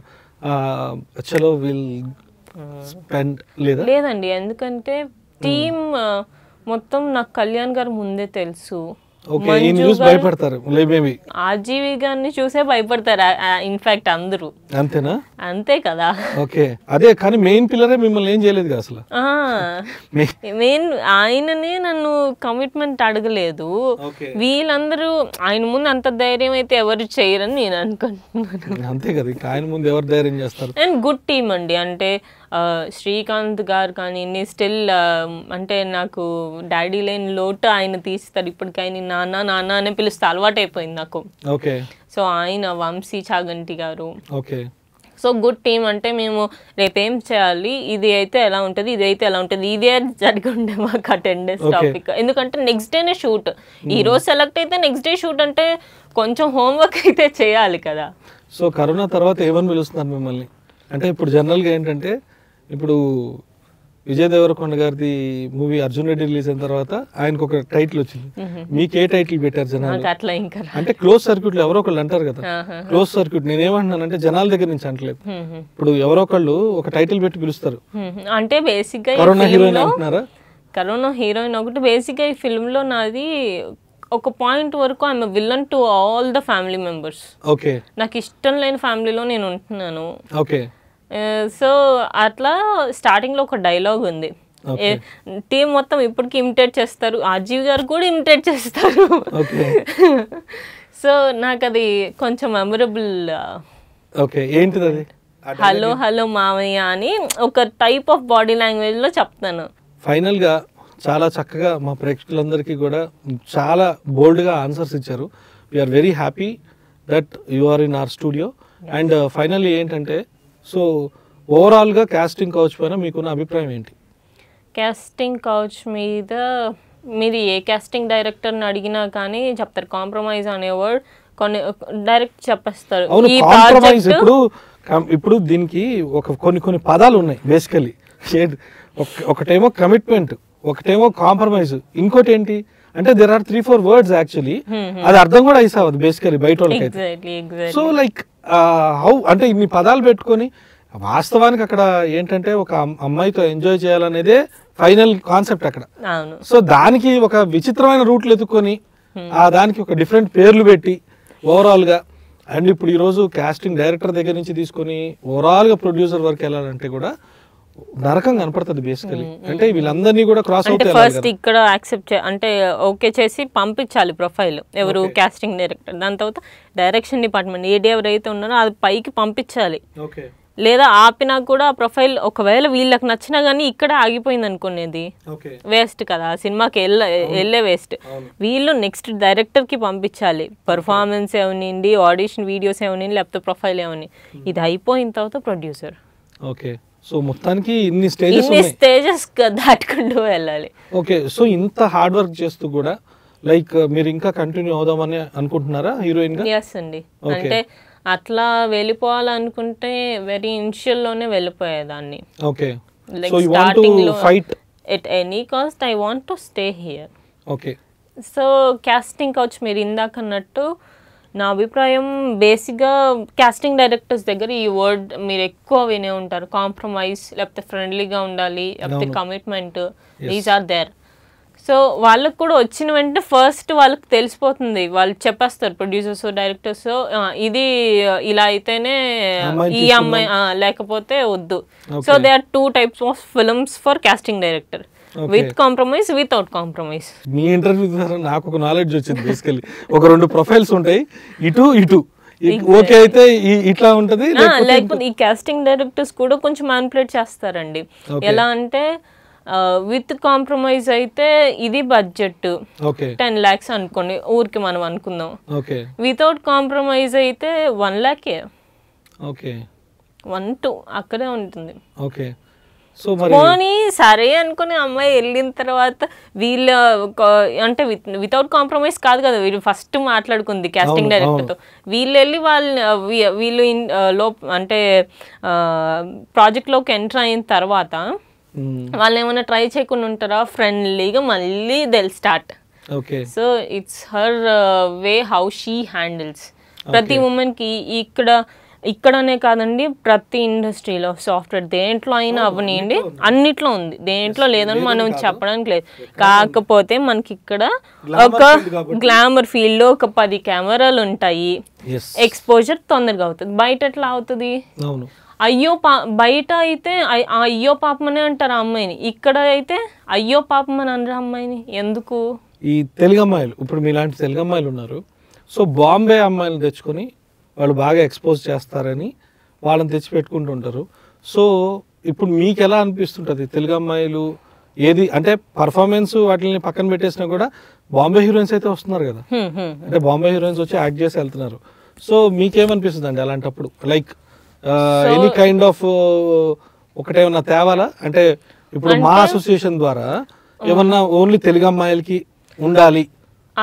చలో విల్ స్పెండ్ లేదా లేదండి ఎందుకంటే టీమ్ మొత్తం నాకు కళ్యాణ్ గారు ముందే తెలుసు ఓకే ఈయన చూసి భయపడతారు మేబీ ఆర్జీవి గారిని చూసే భయపడతారు ఇన్ఫాక్ట్ అందరూ అంతేనా అంతే కదా ఓకే అదే కానీ మెయిన్ పిల్లరే మిమ్మల్ని ఏం చేయలేదు అసలు మెయిన్ ఆయననే నన్ను కమిట్మెంట్ అడగలేదు వీళ్ళందరూ ఆయన ముందు అంత ధైర్యం అయితే ఎవరు చేయరని నేను అనుకుంటున్నాను అంతే కదా ఇంకా ఆయన ముందు ఎవరు ధైర్యం చేస్తారు అండ్ గుడ్ టీమ్ అండి అంటే శ్రీకాంత్ గారు కానీ స్టిల్ అంటే నాకు డాడీ లేని లోటు ఆయన తీస్తారు ఇప్పటికైనా నాన్న నాన్న అనే పిలుస్తే అలవాటు అయిపోయింది నాకు ఓకే సో ఆయన వంశీ చాగంటి గారు ఓకే సో గుడ్ టీం అంటే మేము రేపేం చేయాలి ఇది అయితే ఎలా ఉంటుంది ఇది అయితే ఎలా ఉంటుంది ఇదే ఉండే మాకు ఆ టెన్ డేస్ టాపిక్ ఎందుకంటే నెక్స్ట్ డేనే షూట్ ఈ hmm. రోజు సెలెక్ట్ అయితే నెక్స్ట్ డే షూట్ అంటే కొంచెం హోంవర్క్ అయితే చేయాలి కదా సో కరోనా తర్వాత ఏమని పిలుస్తున్నారు మిమ్మల్ని అంటే ఇప్పుడు జనరల్గా ఏంటంటే ఇప్పుడు విజయ్ దేవరకొండ గారిది మూవీ అర్జున్ రెడ్డి రిలీజ్ అయిన తర్వాత ఆయనకు ఒక టైటిల్ వచ్చింది మీకు ఏ టైటిల్ పెట్టారు జనాలు అంటే క్లోజ్ సర్క్యూట్ లో ఎవరో ఒకళ్ళు అంటారు కదా క్లోజ్ సర్క్యూట్ అంటే జనాల దగ్గర నుంచి అంటలేదు ఇప్పుడు ఎవరో ఒకళ్ళు ఒక టైటిల్ పెట్టి పిలుస్తారు అంటే బేసిక్ గా కరోనా హీరోయిన్ అంటున్నారా కరోనా హీరోయిన్ ఒకటి బేసిక్ గా ఈ ఫిల్మ్ లో నాది ఒక పాయింట్ వరకు I'm villain to all the family members okay నాకు ఇష్టం లేని ఫ్యామిలీలో నేను ఉంటున్నాను ఓకే సో uh, అట్లా స్టార్టింగ్లో ఒక డైలాగ్ ఉంది టీం eh, మొత్తం ఇప్పటికి ఇమిటేట్ చేస్తారు ఆజీవ్ గారు కూడా ఇమిటేట్ చేస్తారు సో నాకు అది కొంచెం memorable okay uh, hello hello మామయ్య అని ఒక టైప్ ఆఫ్ బాడీ లాంగ్వేజ్ లో చెప్తాను ఫైనల్ గా చాలా చక్కగా మా ప్రేక్షకులందరికీ కూడా చాలా బోల్డ్ గా ఆన్సర్స్ ఇచ్చారు we're very happy that you are in our studio and finally ఏంటంటే సో ఓవరాల్గా క్యాస్టింగ్ కౌచ్ పైన మీకున్న అభిప్రాయం ఏంటి క్యాస్టింగ్ కౌచ్ మీద మీరు ఏ క్యాస్టింగ్ డైరెక్టర్ని అడిగినా కానీ చెప్తారు కాంప్రమైజ్ అనే వర్డ్ కొన్ని డైరెక్ట్ చెప్పేస్తారు ఈ కాంప్రమైజ్ ఇప్పుడు ఇప్పుడు దీనికి ఒక కొన్ని కొన్ని పదాలు ఉన్నాయి బేసికలీ షేడ్ ఒకటేమో కమిట్మెంట్ ఒకటేమో కాంప్రమైజ్ ఇంకోటి ఏంటి అంటే there are three four words actually అది అర్థం కూడా అయిసావద్దు బేసికలీ బయట వాళ్ళకి సో లైక్ హౌ అంటే ఇన్ని పదాలు పెట్టుకొని వాస్తవానికి అక్కడ ఏంటంటే ఒక అమ్మాయితో ఎంజాయ్ చేయాలనేదే ఫైనల్ కాన్సెప్ట్ అక్కడ సో దానికి ఒక విచిత్రమైన రూట్లు ఎత్తుకొని ఆ దానికి ఒక డిఫరెంట్ పేర్లు పెట్టి ఓవరాల్ గా అండ్ ఇప్పుడు ఈరోజు కాస్టింగ్ డైరెక్టర్ దగ్గర నుంచి తీసుకొని ఓవరాల్ గా ప్రొడ్యూసర్ వరకు వెళ్ళాలంటే కూడా నరకం కనపడుతుంది బేసికలీ అంటే వీళ్ళందరినీ కూడా క్రాస్ ఫస్ట్ ఇక్కడ యాక్సెప్ట్ అంటే ఓకే చేసి పంపించాలి ప్రొఫైల్ ఎవరు కాస్టింగ్ డైరెక్టర్ దాని తర్వాత డైరెక్షన్ డిపార్ట్మెంట్ ఏడి ఎవరైతే ఉన్నారో అది పైకి పంపించాలి లేదా ఆపినా కూడా ప్రొఫైల్ ఒకవేళ వీళ్ళకి నచ్చినా కానీ ఇక్కడ ఆగిపోయింది అనుకునేది వేస్ట్ కదా సినిమాకి వెళ్ళే వేస్ట్ వీళ్ళు నెక్స్ట్ డైరెక్టర్ కి పంపించాలి పర్ఫార్మెన్స్ ఏమనిండి ఆడిషన్ వీడియోస్ ఏమని లేకపోతే ప్రొఫైల్ ఏమని hmm. ఇది అయిపోయిన తర్వాత ప్రొడ్యూసర్ ఓకే సో మొత్తానికి ఇన్ని స్టేజెస్ ఇన్ని స్టేజెస్ దాటుకుంటూ వెళ్ళాలి ఓకే సో ఇంత హార్డ్ వర్క్ చేస్తూ కూడా లైక్ మీరు ఇంకా కంటిన్యూ అవుదామని అనుకుంటున్నారా హీరోయిన్ గా yes అండి అంటే అట్లా వెళ్ళిపోవాలనుకుంటే వెరీ ఇన్షియల్ లోనే వెళ్ళిపోయేదాన్ని okay so you want to fight at any cost I want to stay here okay so casting couch మీరు ఇందాక అన్నట్టు నా అభిప్రాయం బేసిక్గా క్యాస్టింగ్ డైరెక్టర్స్ దగ్గర ఈ వర్డ్ మీరు ఎక్కువ వినే ఉంటారు కాంప్రమైజ్ లేకపోతే ఫ్రెండ్లీగా ఉండాలి లేకపోతే commitment is are there so వాళ్ళకు కూడా వచ్చిన వెంటనే ఫస్ట్ వాళ్ళకి తెలిసిపోతుంది వాళ్ళు చెప్పేస్తారు ప్రొడ్యూసర్స్ డైరెక్టర్స్ ఇది ఇలా అయితేనే ఈ అమ్మాయి లేకపోతే వద్దు so they are two types of films for casting director with compromise without compromise మీ ఇంటర్వ్యూ ద్వారా నాకు ఒక నాలెడ్జ్ వచ్చింది బేసికల్లీ ఒక రెండు ప్రొఫైల్స్ ఉంటాయి ఇటు ఇటు ఓకే అయితే ఇట్లా ఉంటది లేకపోతే ఈ కాస్టింగ్ డైరెక్టర్స్ కూడా కొంచెం మ్యానిపులేట్ చేస్తారండి ఎలా అంటే విత్ కాంప్రమైజ్ అయితే ఇది బడ్జెట్ టెన్ లాక్స్ అనుకోండి ఊరికి మనం అనుకుందాం వితౌట్ కాంప్రమైజ్ అయితే వన్ లాకే వన్ టూ అక్కడే ఉంటుంది ఓకే పోనీ సరే అనుకుని అమ్మాయి వెళ్ళిన తర్వాత వీళ్ళ అంటే వితౌట్ కాంప్రమైజ్ కాదు కదా వీళ్ళు ఫస్ట్ మాట్లాడుకుంది క్యాస్టింగ్ డైరెక్టర్ తో వీళ్ళు వెళ్ళి వాళ్ళు వీళ్ళు లో అంటే ప్రాజెక్ట్ లోకి ఎంటర్ అయిన తర్వాత వాళ్ళు ఏమైనా ట్రై చేయకుండా ఉంటారా ఫ్రెండ్లీగా మళ్ళీ they'll start so it's her way how she handles ప్రతి ఉమెన్కి ఇక్కడ ఇక్కడనే కాదండి ప్రతి ఇండస్ట్రీలో సాఫ్ట్వేర్ దేంట్లో అయినా అవనీయండి అన్నిట్లో ఉంది దేంట్లో లేదని మనం చెప్పడానికి లేదు కాకపోతే మనకి ఇక్కడ ఒక గ్లామర్ ఫీల్డ్లో ఒక పది కెమెరాలు ఉంటాయి ఎక్స్పోజర్ తొందరగా అవుతుంది బయట ఎట్లా అవుతుంది అయ్యో పా బయట అయితే అయ్యో పాపమనే అంటారు అమ్మాయిని ఇక్కడ అయితే అయ్యో పాపమని అనరు అమ్మాయిని ఎందుకు ఈ తెలుగు అమ్మాయిలు ఇప్పుడు మీలాంటి తెలుగు అమ్మాయిలు ఉన్నారు సో బాంబే అమ్మాయిలు తెచ్చుకొని వాళ్ళు బాగా ఎక్స్పోజ్ చేస్తారని వాళ్ళని తెచ్చి ఉంటారు సో ఇప్పుడు మీకు ఎలా అనిపిస్తుంటుంది తెలుగు అమ్మాయిలు ఏది అంటే పర్ఫార్మెన్స్ వాటిని పక్కన పెట్టేసినా కూడా బాంబే హీరోయిన్స్ అయితే వస్తున్నారు కదా అంటే బాంబే హీరోయిన్స్ వచ్చి యాక్ట్ చేసి వెళ్తున్నారు సో మీకేమనిపిస్తుంది అండి అలాంటప్పుడు లైక్ ఎనీ కైండ్ ఆఫ్ ఒకటేమన్నా తేవాలా అంటే ఇప్పుడు మా అసోసియేషన్ ద్వారా ఏమన్నా ఓన్లీ తెలుగు అమ్మాయిలకి ఉండాలి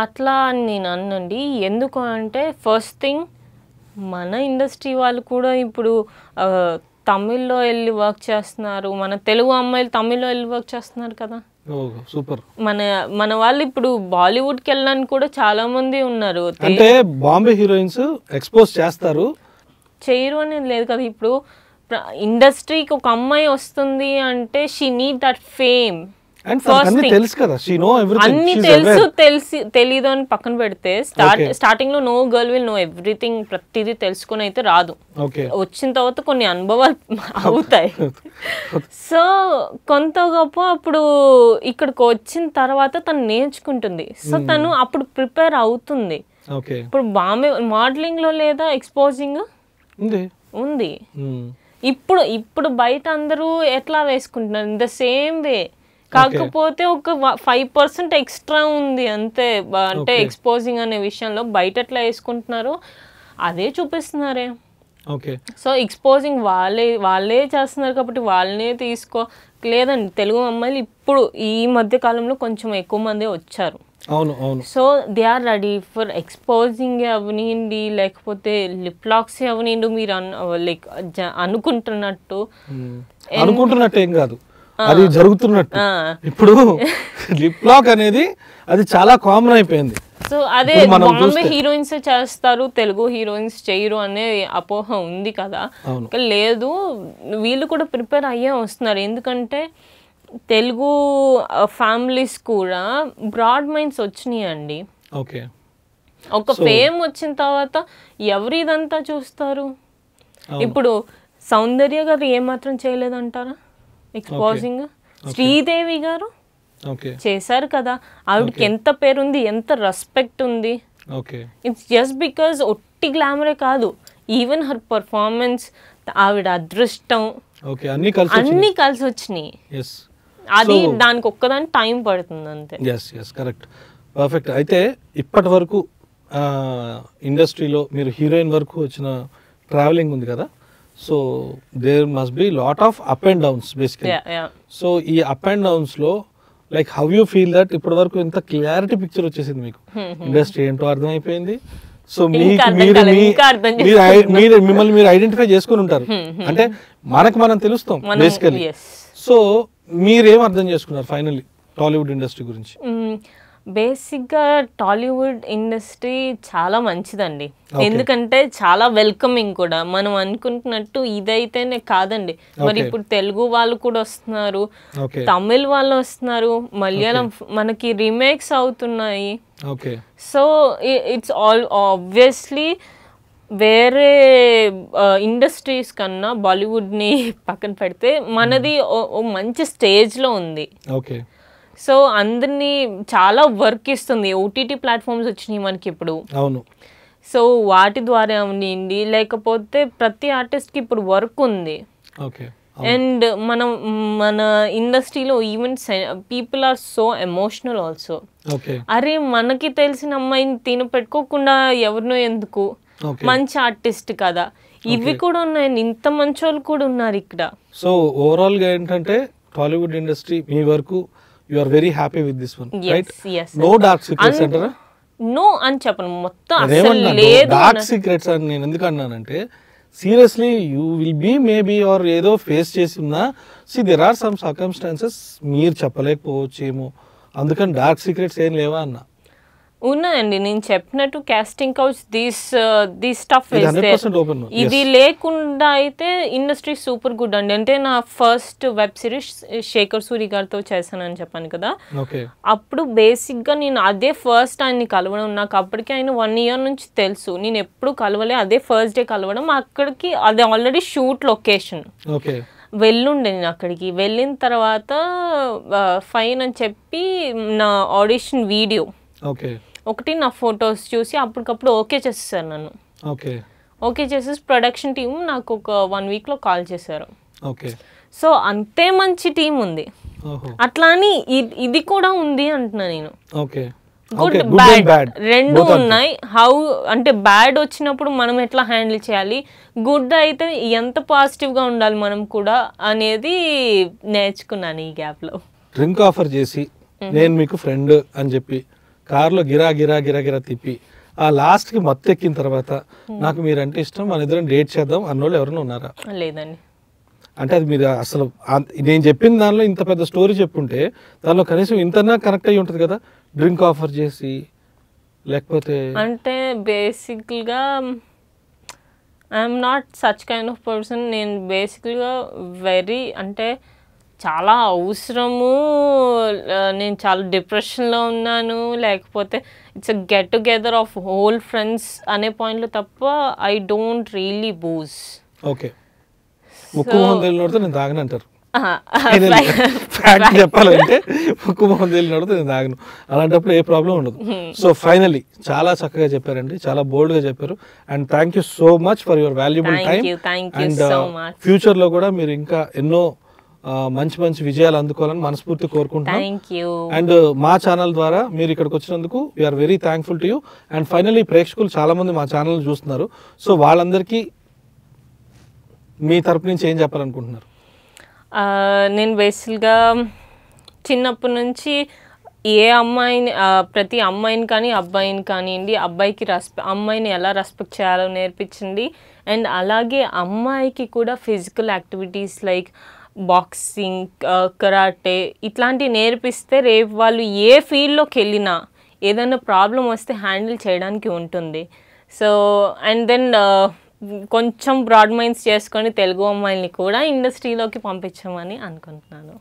అట్లా నేను అన్నండి ఎందుకు అంటే ఫస్ట్ థింగ్ మన ఇండస్ట్రీ వాళ్ళు కూడా ఇప్పుడు తమిళ్లో వెళ్ళి వర్క్ చేస్తున్నారు మన తెలుగు అమ్మాయిలు తమిళ్లో వెళ్ళి వర్క్ చేస్తున్నారు కదా సూపర్ మన మన వాళ్ళు ఇప్పుడు బాలీవుడ్ కి వెళ్ళడానికి కూడా చాలా మంది ఉన్నారు అంటే బాంబే హీరోయిన్స్ ఎక్స్పోజ్ చేస్తారు చేయరు అనేది లేదు కదా ఇప్పుడు ఇండస్ట్రీకి ఒక అమ్మాయి వస్తుంది అంటే షీ నీడ్ దట్ ఫేమ్ అన్ని తెలుసు తెలిసి తెలీదు అని పక్కన పెడితే స్టార్ట్ స్టార్టింగ్ లో no girl will know everything ప్రతిదీ తెలుసుకుని అయితే రాదు వచ్చిన తర్వాత కొన్ని అనుభవాలు అవుతాయి సో కొంత గొప్ప అప్పుడు ఇక్కడికి వచ్చిన తర్వాత తను నేర్చుకుంటుంది సో hmm. తను అప్పుడు ప్రిపేర్ అవుతుంది ఇప్పుడు బాంబే మోడలింగ్ లో లేదా ఎక్స్పోజింగ్ ఉంది hmm. ఇప్పుడు ఇప్పుడు బయట అందరూ ఎట్లా వేసుకుంటున్నారు ఇన్ ద సేమ్ వే కాకపోతే ఒక ఫైవ్ పర్సెంట్ ఎక్స్ట్రా ఉంది అంతే అంటే ఎక్స్పోజింగ్ అనే విషయంలో బయట ఎట్లా వేసుకుంటున్నారు అదే చూపిస్తున్నారే ఓకే సో ఎక్స్పోజింగ్ వాళ్ళే వాళ్ళే చేస్తున్నారు కాబట్టి వాళ్ళనే తీసుకో లేదండి తెలుగు అమ్మాయిలు ఇప్పుడు ఈ మధ్య కాలంలో కొంచెం ఎక్కువ మంది వచ్చారు అవును అవును so they are ready for exposing అవనియండి లేకపోతే లిప్ లాక్స్ అవనియండి మీరు లైక్ అనుకుంటున్నట్టు hmm. అనుకుంటున్నట్టు ఏం కాదు అది జరుగుతున్నట్టు ఇప్పుడు లిప్ లాక్ అనేది అది చాలా కామన్ అయిపోయింది సో అదే బాంబే హీరోయిన్స్ చేస్తారు తెలుగు హీరోయిన్స్ చేయరు అనే అపోహ ఉంది కదా లేదు వీళ్ళు కూడా ప్రిపేర్ అయ్యే వస్తున్నారు ఎందుకంటే తెలుగు ఫ్యామిలీస్ కూడా బ్రాడ్ మైండ్స్ వచ్చినాయండి ఓకే ఒక ఫేమ్ వచ్చిన తర్వాత ఎవరిదంతా చూస్తారు ఇప్పుడు సౌందర్య గారు ఏమాత్రం చేయలేదంటారా ఎక్స్పోజింగ్ శ్రీదేవి గారు చేశారు కదా ఆవిడకి ఎంత పేరుంది ఎంత రెస్పెక్ట్ ఉంది ఇట్స్ జస్ట్ బికాస్ ఒట్టి గ్లామరే కాదు ఈవెన్ హర్ పర్ఫార్మెన్స్ ఆవిడ అదృష్టం అన్ని కలిసి వచ్చినాయి అది దానికి ఒక్కదాని టైం పడుతుంది అంతే కరెక్ట్ పర్ఫెక్ట్ అయితే ఇప్పటి వరకు ఇండస్ట్రీలో మీరు హీరోయిన్ వరకు వచ్చిన ట్రావెలింగ్ ఉంది కదా so there must be lot of up and downs basically so ఈ అప్ అండ్ డౌన్స్ లో like how you feel that ఇప్పటి వరకు ఇంత క్లారిటీ పిక్చర్ వచ్చేసింది మీకు ఇండస్ట్రీ hmm, hmm. ఏంటో అర్థమైపోయింది సో మీకు మీరు మీరు మిమ్మల్ని మీరు ఐడెంటిఫై చేసుకుని ఉంటారు hmm, అంటే మనకు మనం తెలుస్తాం బేసికలీ సో మీరేం అర్థం చేసుకున్నారు ఫైనల్లీ టాలీవుడ్ ఇండస్ట్రీ గురించి బేసిక్గా టాలీవుడ్ ఇండస్ట్రీ చాలా మంచిదండి ఎందుకంటే చాలా వెల్కమింగ్ కూడా మనం అనుకుంటున్నట్టు ఇదైతేనే కాదండి మరి ఇప్పుడు తెలుగు వాళ్ళు కూడా వస్తున్నారు తమిళ్ వాళ్ళు వస్తున్నారు మలయాళం మనకి రీమేక్స్ అవుతున్నాయి సో ఇట్స్ ఆల్ ఆబ్వియస్లీ వేరే ఇండస్ట్రీస్ కన్నా బాలీవుడ్ని పక్కన పెడితే మనది మంచి స్టేజ్లో ఉంది ఓకే సో అందరినీ చాలా వర్క్ ఇస్తుంది ఓటీటీ ప్లాట్ఫామ్స్ వచ్చినాయి మనకి ఇప్పుడు అవును సో వాటి ద్వారా ఉండింది లేకపోతే ప్రతి ఆర్టిస్ట్ కి ఇప్పుడు వర్క్ ఉంది ఓకే అండ్ మనం మన ఇండస్ట్రీలో even people are so emotional also అరే మనకి తెలిసిన అమ్మాయిని తిన పెట్టుకోకుండా ఎవరినో ఎందుకు మంచి ఆర్టిస్ట్ కదా ఇవి కూడా ఉన్నాయి ఇంత మంచి వాళ్ళు కూడా ఉన్నారు ఇక్కడ సో ఓవరాల్ గా ఏంటంటే టాలీవుడ్ ఇండస్ట్రీ మీ వరకు you are very happy with this one right no dark secrets అంటారా నో అని చెప్పను మొత్తం డార్క్ సీక్రెట్స్ అని నేను ఎందుకు అన్నానంటే seriously you will be maybe or ఏదో ఫేస్ చేసి చేసిందా see there are some circumstances మీరు చెప్పలేకపోవచ్చేమో అందుకని డార్క్ సీక్రెట్స్ ఏం లేవా అన్నా ఉన్నదండి నేను చెప్పినట్టు casting couch these the stuff ఇది లేకుండా అయితే ఇండస్ట్రీ సూపర్ గుడ్ అండి అంటే నా first web series Shekhar Suri గారితో చేశానని చెప్పాను కదా అప్పుడు బేసిక్ గా నేను అదే ఫస్ట్ ఆయన్ని కలవడం నాకు అప్పటికే ఆయన వన్ ఇయర్ నుంచి తెలుసు నేను ఎప్పుడు కలవలే అదే ఫస్ట్ డే కలవడం అక్కడికి అది ఆల్రెడీ షూట్ లొకేషన్ వెళ్ళుండే నేను అక్కడికి వెళ్ళిన తర్వాత ఫైన్ uh, అని చెప్పి నా ఆడిషన్ వీడియో ఓకే ఒకటి నా ఫొటోస్ చూసి అప్పటికప్పుడు ఓకే చేసేసారు నన్ను ఓకే ఓకే చేసేసి ప్రొడక్షన్ టీం నాకు ఒక వన్ వీక్లో కాల్ చేశారు ఓకే సో అంతే మంచి టీం ఉంది అట్లా అని ఇది కూడా ఉంది అంటున్నా నేను ఓకే గుడ్ బ్యాడ్ రెండు ఉన్నాయి హౌ అంటే బ్యాడ్ వచ్చినప్పుడు మనం ఎట్లా హ్యాండిల్ చేయాలి గుడ్ అయితే ఎంత పాజిటివ్గా ఉండాలి మనం కూడా అనేది నేర్చుకున్నాను ఈ గ్యాప్ లో డ్రింక్ ఆఫర్ చేసి నేను మీకు ఫ్రెండ్ అని చెప్పి కారులో గిరా గిరా గిరా గిరా తిప్పి ఆ లాస్ట్కి ఎక్కిన తర్వాత నాకు మీరు అంటే ఇష్టం మన ఇద్దరం డేట్ చేద్దాం అన్నోళ్ళు ఎవరైనా ఉన్నారా లేదండి అంటే అది మీరు అసలు నేను చెప్పిన దానిలో ఇంత పెద్ద స్టోరీ చెప్పుంటే దానిలో కనీసం ఇంతనా కనెక్ట్ అయ్యి ఉంటుంది కదా డ్రింక్ ఆఫర్ చేసి లేకపోతే అంటే బేసిక్గా I'm not such kind of person నేను బేసిక్గా వెరీ అంటే చాలా అవసరము నేను చాలా డిప్రెషన్లో ఉన్నాను లేకపోతే it's a get together of whole friends అనే పాయింట్లో తప్ప I don't really booze okay ముక్కు మొహం తెలియనోడితో నేను తాగనంటారు ఫ్యాక్ట్ ah, ah, చెప్పాలంటే ముక్కు మొహం తెలియనోడితో నేను తాగను అలాంటప్పుడు ఏ ప్రాబ్లం ఉండదు సో hmm. ఫైనలీ చాలా చక్కగా చెప్పారండి చాలా బోల్డ్గా చెప్పారు and thank you so much for your valuable time and ఫ్యూచర్లో కూడా మీరు ఇంకా ఎన్నో మంచి మంచి విజయాలు అందుకోవాలని మనస్ఫూర్తి కోరుకుంటున్నాం అండ్ uh, మా ఛానల్ ద్వారా మీరు ఇక్కడికి వచ్చినందుకు we're very thankful to you and finally ప్రేక్షకులు చాలా మంది మా ఛానల్ చూస్తున్నారు సో వాళ్ళందరికీ మీ తరపు నుంచి ఏం చెప్పాలనుకుంటున్నారు నేను బేసిక్గా చిన్నప్పటి నుంచి ఏ అమ్మాయిని ప్రతి అమ్మాయిని కానీ అబ్బాయిని కానివ్వండి అబ్బాయికి రెస్పె అమ్మాయిని ఎలా రెస్పెక్ట్ చేయాలో నేర్పించండి అండ్ అలాగే అమ్మాయికి కూడా physical activities like boxing karate ఇట్లాంటివి నేర్పిస్తే రేపు వాళ్ళు ఏ ఫీల్డ్లోకి వెళ్ళినా ఏదైనా ప్రాబ్లం వస్తే హ్యాండిల్ చేయడానికి ఉంటుంది సో అండ్ దెన్ కొంచెం బ్రాడ్ మైండ్స్ చేసుకొని తెలుగు అమ్మాయిల్ని కూడా ఇండస్ట్రీలోకి పంపించమని అనుకుంటున్నాను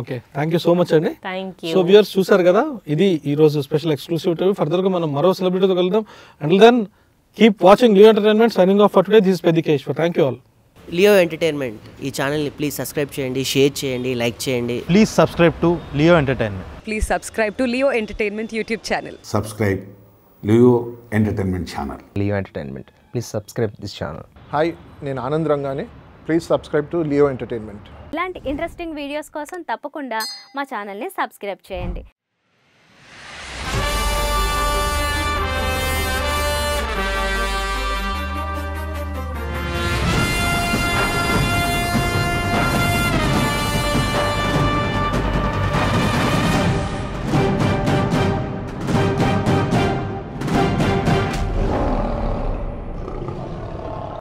okay thank you so much అండి థ్యాంక్ యూ సో వ్యూర్స్ చూసారు కదా ఇది ఈ రోజు స్పెషల్ ఎక్స్క్లూసివ్ ఇంటర్వ్యూ ఫర్దర్ గా మనం మరో సెలబ్రిటీతో కలుద్దాం and then keep watching new entertainment signing off for today this Peddikeshwar thank you all Leo entertainment ఈ ఛానల్ని ప్లీజ్ సబ్స్క్రైబ్ చేయండి షేర్ చేయండి లైక్ చేయండి please subscribe to Leo entertainment please subscribe to Leo entertainment YouTube channel subscribe Leo entertainment channel Leo entertainment please subscribe this channel hi నేను ఆనంద్ రంగానే please subscribe to Leo entertainment ఇలాంటి ఇంట్రెస్టింగ్ వీడియోస్ కోసం తప్పకుండా మా ఛానల్ని సబ్స్క్రైబ్ చేయండి